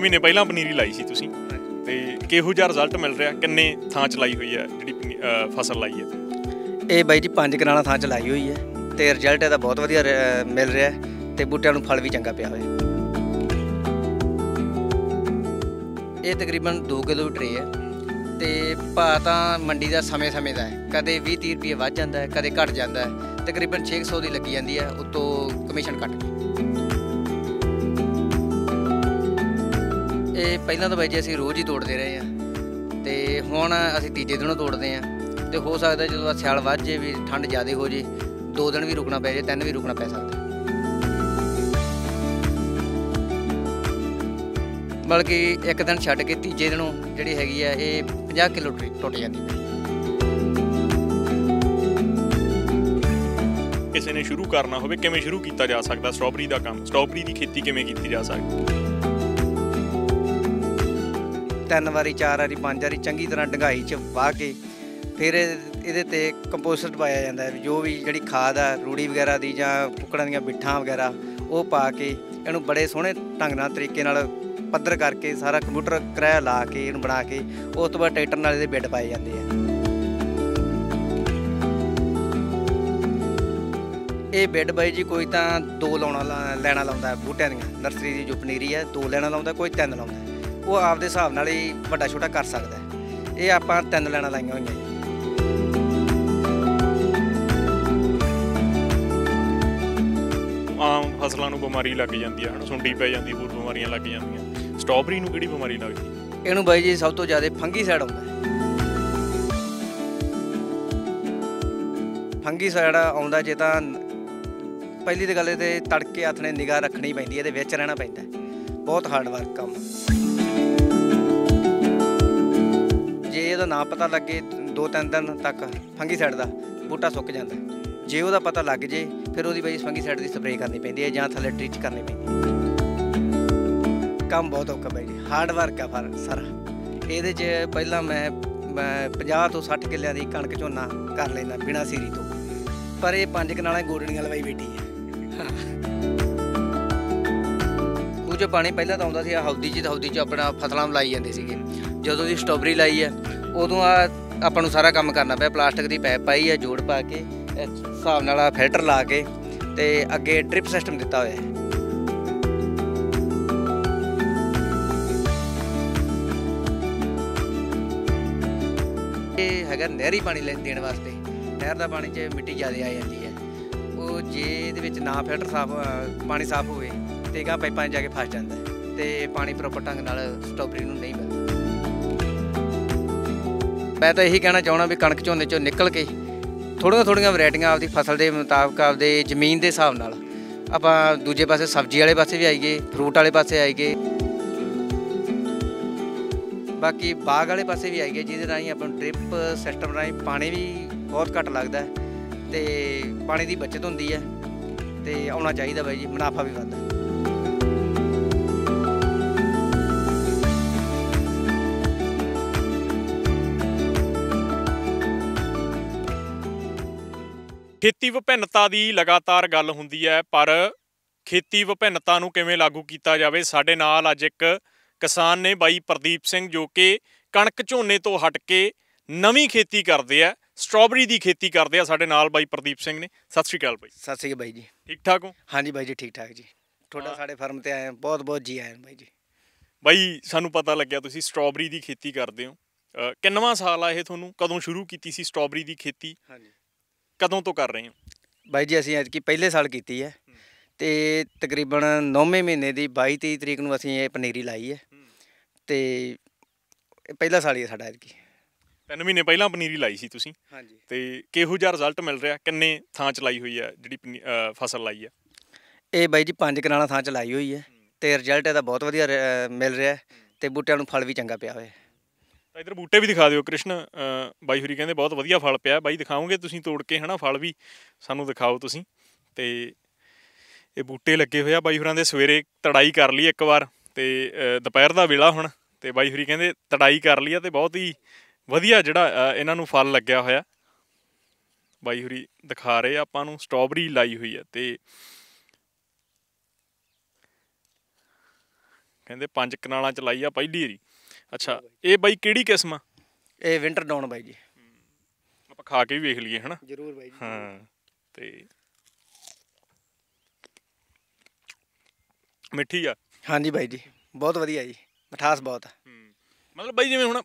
3 ਮਹੀਨੇ ਪਹਿਲਾਂ ਪਨੀਰੀ ਲਾਈ ਸੀ ਤੁਸੀਂ ਤੇ ਕਿਹੋ ਜਿਹਾ ਰਿਜ਼ਲਟ ਮਿਲ ਰਿਹਾ ਕਿੰਨੇ ਥਾਂ ਚ ਲਾਈ ਹੋਈ ਹੈ ਜਿਹੜੀ ਫਸਲ ਲਾਈ ਹੈ ਇਹ ਬਾਈ ਜੀ ਪੰਜ ਕਰਾਣਾ ਥਾਂ ਚ ਲਾਈ ਹੋਈ ਹੈ ਤੇ ਰਿਜ਼ਲਟ ਇਹਦਾ ਬਹੁਤ ਵਧੀਆ ਮਿਲ ਰਿਹਾ ਤੇ ਬੂਟਿਆਂ ਨੂੰ ਫਲ ਵੀ ਚੰਗਾ ਪਿਆ ਹੋਇਆ ਇਹ ਤਕਰੀਬਨ 2 ਕਿਲੋ ਟਰੇ ਹੈ ਤੇ ਭਾਅ ਤਾਂ ਮੰਡੀ ਦਾ ਸਮੇਂ-ਸਮੇਂ ਦਾ ਹੈ ਕਦੇ 20-30 ਰੁਪਏ ਵੱਧ ਜਾਂਦਾ ਹੈ ਕਦੇ ਘਟ ਜਾਂਦਾ ਹੈ ਤਕਰੀਬਨ 600 ਦੀ ਲੱਗੀ ਜਾਂਦੀ ਹੈ ਉਤੋਂ ਕਮਿਸ਼ਨ ਕੱਟ ਇਹ ਪਹਿਲਾਂ ਤਾਂ ਬਾਈ ਜੀ ਅਸੀਂ ਰੋਜ਼ ਹੀ ਤੋੜਦੇ ਰਹੇ ਆ ਤੇ ਹੁਣ ਅਸੀਂ ਤੀਜੇ ਦਿਨੋਂ ਤੋੜਦੇ ਆ ਤੇ ਹੋ ਸਕਦਾ ਜਦੋਂ ਸਿਆਲ ਵੱਜ ਜੇ ਵੀ ਠੰਡ ਜ਼ਿਆਦਾ ਹੋ ਜੇ ਦੋ ਦਿਨ ਵੀ ਰੁਕਣਾ ਪੈ ਜੇ ਤਿੰਨ ਵੀ ਰੁਕਣਾ ਪੈ ਸਕਦਾ ਬਲਕਿ ਇੱਕ ਦਿਨ ਛੱਡ ਕੇ ਤੀਜੇ ਦਿਨੋਂ ਜਿਹੜੀ ਹੈਗੀ ਆ ਇਹ 50 ਕਿਲੋ ਟੁੱਟ ਜਾਂਦੀ ਹੈ ਕਿਸੇ ਨੇ ਸ਼ੁਰੂ ਕਰਨਾ ਹੋਵੇ ਕਿਵੇਂ ਸ਼ੁਰੂ ਕੀਤਾ ਜਾ ਸਕਦਾ ਸਟ੍ਰਾਬੇਰੀ ਦਾ ਕੰਮ ਸਟ੍ਰਾਬੇਰੀ ਦੀ ਖੇਤੀ ਕਿਵੇਂ ਕੀਤੀ ਜਾ ਸਕਦੀ ਹੈ ਤਿੰਨ ਵਾਰੀ ਚਾਰ ਵਾਰੀ ਪੰਜ ਵਾਰੀ ਚੰਗੀ ਤਰ੍ਹਾਂ ਡੰਗਾਈ 'ਚ ਵਾਹ ਕੇ ਫਿਰ ਇਹਦੇ ਤੇ ਕੰਪੋਸਟ ਪਾਇਆ ਜਾਂਦਾ ਹੈ ਜੋ ਵੀ ਜਿਹੜੀ ਖਾਦ ਆ ਰੂੜੀ ਵਗੈਰਾ ਦੀ ਜਾਂ ਕੁਕੜਾਂ ਦੀਆਂ ਬਿੱਠਾਂ ਵਗੈਰਾ ਉਹ ਪਾ ਕੇ ਇਹਨੂੰ ਬੜੇ ਸੋਹਣੇ ਢੰਗ ਨਾਲ ਤਰੀਕੇ ਨਾਲ ਪੱਧਰ ਕਰਕੇ ਸਾਰਾ ਕੰਪਿਊਟਰ ਕਰਾਇਆ ਲਾ ਕੇ ਇਹਨੂੰ ਬਣਾ ਕੇ ਉਸ ਤੋਂ ਬਾਅਦ ਟਰੈਕਟਰ ਨਾਲ ਇਹਦੇ ਬਿੱਡ ਪਾਏ ਜਾਂਦੇ ਆ ਇਹ ਬੈੱਡ ਬਾਈ ਜੀ ਕੋਈ ਤਾਂ ਦੋ ਲਾਉਣਾ ਲੈਣਾ ਲਾਉਂਦਾ ਬੂਟਿਆਂ ਦੀਆਂ ਨਰਸਰੀ ਦੀ ਜੋ ਪਨੀਰੀ ਹੈ ਦੋ ਲੈਣਾ ਲਾਉਂਦਾ ਕੋਈ ਤਿੰਨ ਲਾਉਂਦਾ ਉਹ ਆਪਦੇ ਹਿਸਾਬ ਨਾਲ ਹੀ ਵੱਡਾ ਛੋਟਾ ਕਰ ਸਕਦਾ ਇਹ ਆਪਾਂ ਤਿੰਨ ਲੈਣਾ ਲਾਈਆਂ ਹੋਈਆਂ ਜੀ ਆਮ ਫਸਲਾਂ ਨੂੰ ਬਿਮਾਰੀ ਲੱਗ ਜਾਂਦੀ ਹੈ ਹਣ ਸੁੰਡੀ ਪੈ ਜਾਂਦੀ ਹੋਰ ਬਿਮਾਰੀਆਂ ਲੱਗ ਜਾਂਦੀਆਂ ਸਟ੍ਰਾਬੇਰੀ ਨੂੰ ਕਿਹੜੀ ਬਿਮਾਰੀ ਲੱਗਦੀ ਇਹਨੂੰ ਬਾਈ ਜੀ ਸਭ ਤੋਂ ਜ਼ਿਆਦਾ ਫੰਗੀ ਸਾਈਡ ਆਉਂਦਾ ਫੰਗੀ ਸਾਈਡ ਆਉਂਦਾ ਜੇ ਤਾਂ ਪਹਿਲੀ ਤੇ ਗੱਲ ਇਹ ਤੇ ਤੜਕੇ ਹੱਥ ਨੇ ਨਿਗਾਹ ਰੱਖਣੀ ਪੈਂਦੀ ਇਹਦੇ ਵਿੱਚ ਰਹਿਣਾ ਪੈਂਦਾ ਬਹੁਤ ਹਾਰਡ ਵਰਕ ਕੰਮ ਜੇ ਉਹਦਾ ਨਾਂ ਪਤਾ ਲੱਗੇ ਦੋ ਤਿੰਨ ਦਿਨ ਤੱਕ ਫੰਗੀ ਸਾਈਡ ਦਾ ਬੂਟਾ ਸੁੱਕ ਜਾਂਦਾ ਜੇ ਉਹਦਾ ਪਤਾ ਲੱਗ ਜੇ ਫਿਰ ਉਹਦੀ ਬਈ ਸਾਈਡ ਦੀ ਸਪਰੇਅ ਕਰਨੀ ਪੈਂਦੀ ਹੈ ਜਾਂ ਥੱਲੇ ਟ੍ਰੀਟ ਕਰਨੀ ਪੈਂਦੀ ਹੈ ਕੰਮ ਬਹੁਤ ਔਖਾ ਬਈ ਹਾਰਡ ਵਰਕ ਆ ਫਰ ਸਰ ਇਹਦੇ 'ਚ ਪਹਿਲਾਂ ਮੈਂ 50 ਤੋਂ 60 ਕਿੱਲਿਆਂ ਦੀ ਕਣਕ ਝੋਨਾ ਕਰ ਲੈਂਦਾ ਬਿਨਾ ਸੀਰੀ ਤੋਂ ਪਰ ਇਹ ਪੰਜ ਕਨਾਲਾਂ ਗੋਡਣੀਆਂ ਲਵਾਈ ਬੈਠੀ ਹੈ ਉਹ ਜੋ ਪਾਣੀ ਪਹਿਲਾਂ ਤਾਂ ਆਉਂਦਾ ਸੀ ਹੌਦੀ 'ਚ ਹੌਦੀ 'ਚ ਆਪਣਾ ਫਸਲਾਂ ਲਾਈ ਜਾਂਦੇ ਸੀਗੇ ਜਦੋਂ ਦੀ ਸਟ੍ਰਾਬਰੀ ਲਾਈ ਹੈ ਉਦੋਂ ਆ ਆਪਾਂ ਨੂੰ ਸਾਰਾ ਕੰਮ ਕਰਨਾ ਪਿਆ ਪਲਾਸਟਿਕ ਦੀ ਪੈਪ ਪਾਈ ਆ ਜੋੜ ਪਾ ਕੇ ਹਿਸਾਬ ਨਾਲ ਆ ਫਿਲਟਰ ਲਾ ਕੇ ਤੇ ਅੱਗੇ ਡ੍ਰਿਪ ਸਿਸਟਮ ਦਿੱਤਾ ਹੋਇਆ ਹੈ ਇਹ ਹੈਗਾ ਨਹਿਰੀ ਪਾਣੀ ਲੈਣ ਦੇਣ ਵਾਸਤੇ ਨਹਿਰ ਦਾ ਪਾਣੀ 'ਚ ਮਿੱਟੀ ਜ਼ਿਆਦਾ ਆ ਜਾਂਦੀ ਹੈ ਉਹ ਜੇ ਇਹਦੇ ਵਿੱਚ ਨਾ ਫਿਲਟਰ ਸਾਫ ਪਾਣੀ ਸਾਫ ਹੋਵੇ ਤੇ ਗਾ ਪਾਈਪਾਂ ਜਾ ਕੇ ਫਸ ਜਾਂਦਾ ਤੇ ਪਾਣੀ ਪ੍ਰੋਪਰ ਢੰਗ ਨਾਲ ਸਟੋਪਰੀ ਨੂੰ ਨਹੀਂ ਮਿਲਦਾ ਮੈਂ ਤਾਂ ਇਹੀ ਕਹਿਣਾ ਚਾਹਣਾ ਵੀ ਕਣਕ ਝੋਨੇ ਚੋਂ ਨਿਕਲ ਕੇ ਥੋੜੀਆਂ ਥੋੜੀਆਂ ਵੈਰਾਈਟੀਆਂ ਆਪਦੀ ਫਸਲ ਦੇ ਮੁਤਾਬਕ ਆਪਦੇ ਜ਼ਮੀਨ ਦੇ ਹਿਸਾਬ ਨਾਲ ਆਪਾਂ ਦੂਜੇ ਪਾਸੇ ਸਬਜ਼ੀ ਵਾਲੇ ਪਾਸੇ ਵੀ ਆਈਏ ਫਰੂਟ ਵਾਲੇ ਪਾਸੇ ਆਈਏ ਬਾਕੀ ਬਾਗ ਵਾਲੇ ਪਾਸੇ ਵੀ ਆਈਏ ਜਿਹਦੇ ਰਾਹੀਂ ਆਪਾਂ ਨੂੰ ਡ੍ਰਿਪ ਸਿਸਟਮ ਰਾਹੀਂ ਪਾਣੀ ਵੀ ਬਹੁਤ ਘੱਟ ਲੱਗਦਾ ਤੇ ਪਾਣੀ ਦੀ ਬਚਤ ਹੁੰਦੀ ਹੈ ਤੇ ਆਉਣਾ ਚਾਹੀਦਾ ਬਾਈ ਜੀ ਮੁਨਾਫਾ ਵੀ ਵੱਧਦਾ ਖੇਤੀ ਵਿਭਿੰਨਤਾ ਦੀ ਲਗਾਤਾਰ ਗੱਲ ਹੁੰਦੀ ਹੈ ਪਰ ਖੇਤੀ ਵਿਭਿੰਨਤਾ ਨੂੰ ਕਿਵੇਂ ਲਾਗੂ ਕੀਤਾ ਜਾਵੇ ਸਾਡੇ ਨਾਲ ਅੱਜ ਇੱਕ ਕਿਸਾਨ ਨੇ ਬਾਈ ਪ੍ਰਦੀਪ ਸਿੰਘ ਜੋ ਕਿ ਕਣਕ ਝੋਨੇ ਤੋਂ ਹਟ ਕੇ ਨਵੀਂ ਖੇਤੀ ਕਰਦੇ ਆ ਸਟ੍ਰਾਬਰੀ ਦੀ ਖੇਤੀ ਕਰਦੇ ਆ ਸਾਡੇ ਨਾਲ ਬਾਈ ਪ੍ਰਦੀਪ ਸਿੰਘ ਨੇ ਸਤਿ ਸ਼੍ਰੀ ਅਕਾਲ ਬਾਈ ਸਤਿ ਸ਼੍ਰੀ ਅਕਾਲ ਬਾਈ ਜੀ ਠੀਕ ਠਾਕ ਹੋ ਹਾਂਜੀ ਬਾਈ ਜੀ ਠੀਕ ਠਾਕ ਜੀ ਤੁਹਾਡਾ ਸਾਡੇ ਫਰਮ ਤੇ ਆਏ ਬਹੁਤ ਬਹੁਤ ਜੀ ਆਏ ਬਾਈ ਜੀ ਬਾਈ ਸਾਨੂੰ ਪਤਾ ਲੱਗਿਆ ਤੁਸੀਂ ਸਟ੍ਰਾਬਰੀ ਦੀ ਖੇਤੀ ਕਰਦੇ ਹੋ ਕਿੰਨਵਾਂ ਸਾਲ ਆ ਇਹ ਤੁਹਾਨੂੰ ਕਦੋਂ ਸ਼ੁਰੂ ਕੀਤੀ ਸੀ ਸਟ੍ਰਾਬਰੀ ਦੀ ਖੇਤੀ ਹਾਂਜੀ ਕਦੋਂ ਤੋਂ ਕਰ ਰਹੇ ਹੋ ਬਾਈ ਜੀ ਅਸੀਂ ਅੱਜ ਕੀ ਪਹਿਲੇ ਸਾਲ ਕੀਤੀ ਹੈ ਤੇ ਤਕਰੀਬਨ 9ਵੇਂ ਮਹੀਨੇ ਦੀ 22 23 ਤਰੀਕ ਨੂੰ ਅਸੀਂ ਇਹ ਪਨੀਰੀ ਲਾਈ ਹੈ ਤੇ ਇਹ ਪਹਿਲਾ ਸਾਲ ਹੀ ਹੈ ਸਾਡਾ ਕੀ ਤਿੰਨ ਮਹੀਨੇ ਪਹਿਲਾਂ ਪਨੀਰੀ ਲਾਈ ਸੀ ਤੁਸੀਂ ਹਾਂਜੀ ਤੇ ਕਿਹੋ ਜਿਹਾ ਰਿਜ਼ਲਟ ਮਿਲ ਰਿਹਾ ਕਿੰਨੇ ਥਾਂ ਚ ਲਾਈ ਹੋਈ ਹੈ ਜਿਹੜੀ ਫਸਲ ਲਾਈ ਹੈ ਇਹ ਬਾਈ ਜੀ ਪੰਜ ਕਰਾਣਾ ਥਾਂ ਚ ਲਾਈ ਹੋਈ ਹੈ ਤੇ ਰਿਜ਼ਲਟ ਇਹਦਾ ਬਹੁਤ ਵਧੀਆ ਮਿਲ ਰਿਹਾ ਤੇ ਬੂਟਿਆਂ ਨੂੰ ਫਲ ਵੀ ਚੰਗਾ ਪਿਆ ਹੋਇਆ ਤਾਂ ਇਧਰ ਬੂਟੇ ਵੀ ਦਿਖਾ ਦਿਓ ਕ੍ਰਿਸ਼ਨ ਬਾਈ ਹੁਰੀ ਕਹਿੰਦੇ ਬਹੁਤ ਵਧੀਆ ਫਲ ਪਿਆ ਬਾਈ ਦਿਖਾਉਂਗੇ ਤੁਸੀਂ ਤੋੜ ਕੇ ਹਨਾ ਫਲ ਵੀ ਸਾਨੂੰ ਦਿਖਾਓ ਤੁਸੀਂ ਤੇ ਇਹ ਬੂਟੇ ਲੱਗੇ ਹੋਇਆ ਬਾਈ ਹੁਰਾਂ ਦੇ ਸਵੇਰੇ ਤੜਾਈ ਕਰ ਲਈ ਇੱਕ ਵਾਰ ਤੇ ਦੁਪਹਿਰ ਦਾ ਵੇਲਾ ਹੁਣ ਤੇ ਬਾਈ ਹੁਰੀ ਕਹਿੰਦੇ ਤੜਾਈ ਕਰ ਲਈ ਆ ਤੇ ਬਹੁਤ ਹੀ ਵਧੀਆ ਜਿਹੜਾ ਇਹਨਾਂ ਨੂੰ ਫਲ ਲੱਗਿਆ ਹੋਇਆ ਬਾਈ ਹੁਰੀ ਦਿਖਾ ਰਹੇ ਆਪਾਂ ਨੂੰ ਸਟ੍ਰਾਬਰੀ ਲਾਈ ਹੋਈ ਆ ਤੇ ਕਹਿੰਦੇ ਪੰਜ ਕਨਾਲਾਂ ਚ ਲਾਈ ਆ ਪਹਿਲੀ ਵਾਰੀ ਅੱਛਾ ਇਹ ਬਾਈ ਕਿਹੜੀ ਕਿਸਮ ਆ ਇਹ ਵਿੰਟਰ ਡਾਊਨ ਬਾਈ ਜੀ ਆਪਾਂ ਖਾ ਕੇ ਵੀ ਵੇਖ ਲਈਏ ਹਨਾ ਜ਼ਰੂਰ ਬਾਈ ਜੀ ਹਾਂ ਤੇ ਮਿੱਠੀ ਆ ਹਾਂਜੀ ਬਾਈ ਜੀ ਬਹੁਤ ਵਧੀਆ ਜੀ ਮਠਾਸ ਬਹੁਤ ਆ ਮਤਲਬ ਬਾਈ ਜਿਵੇਂ ਹੁਣ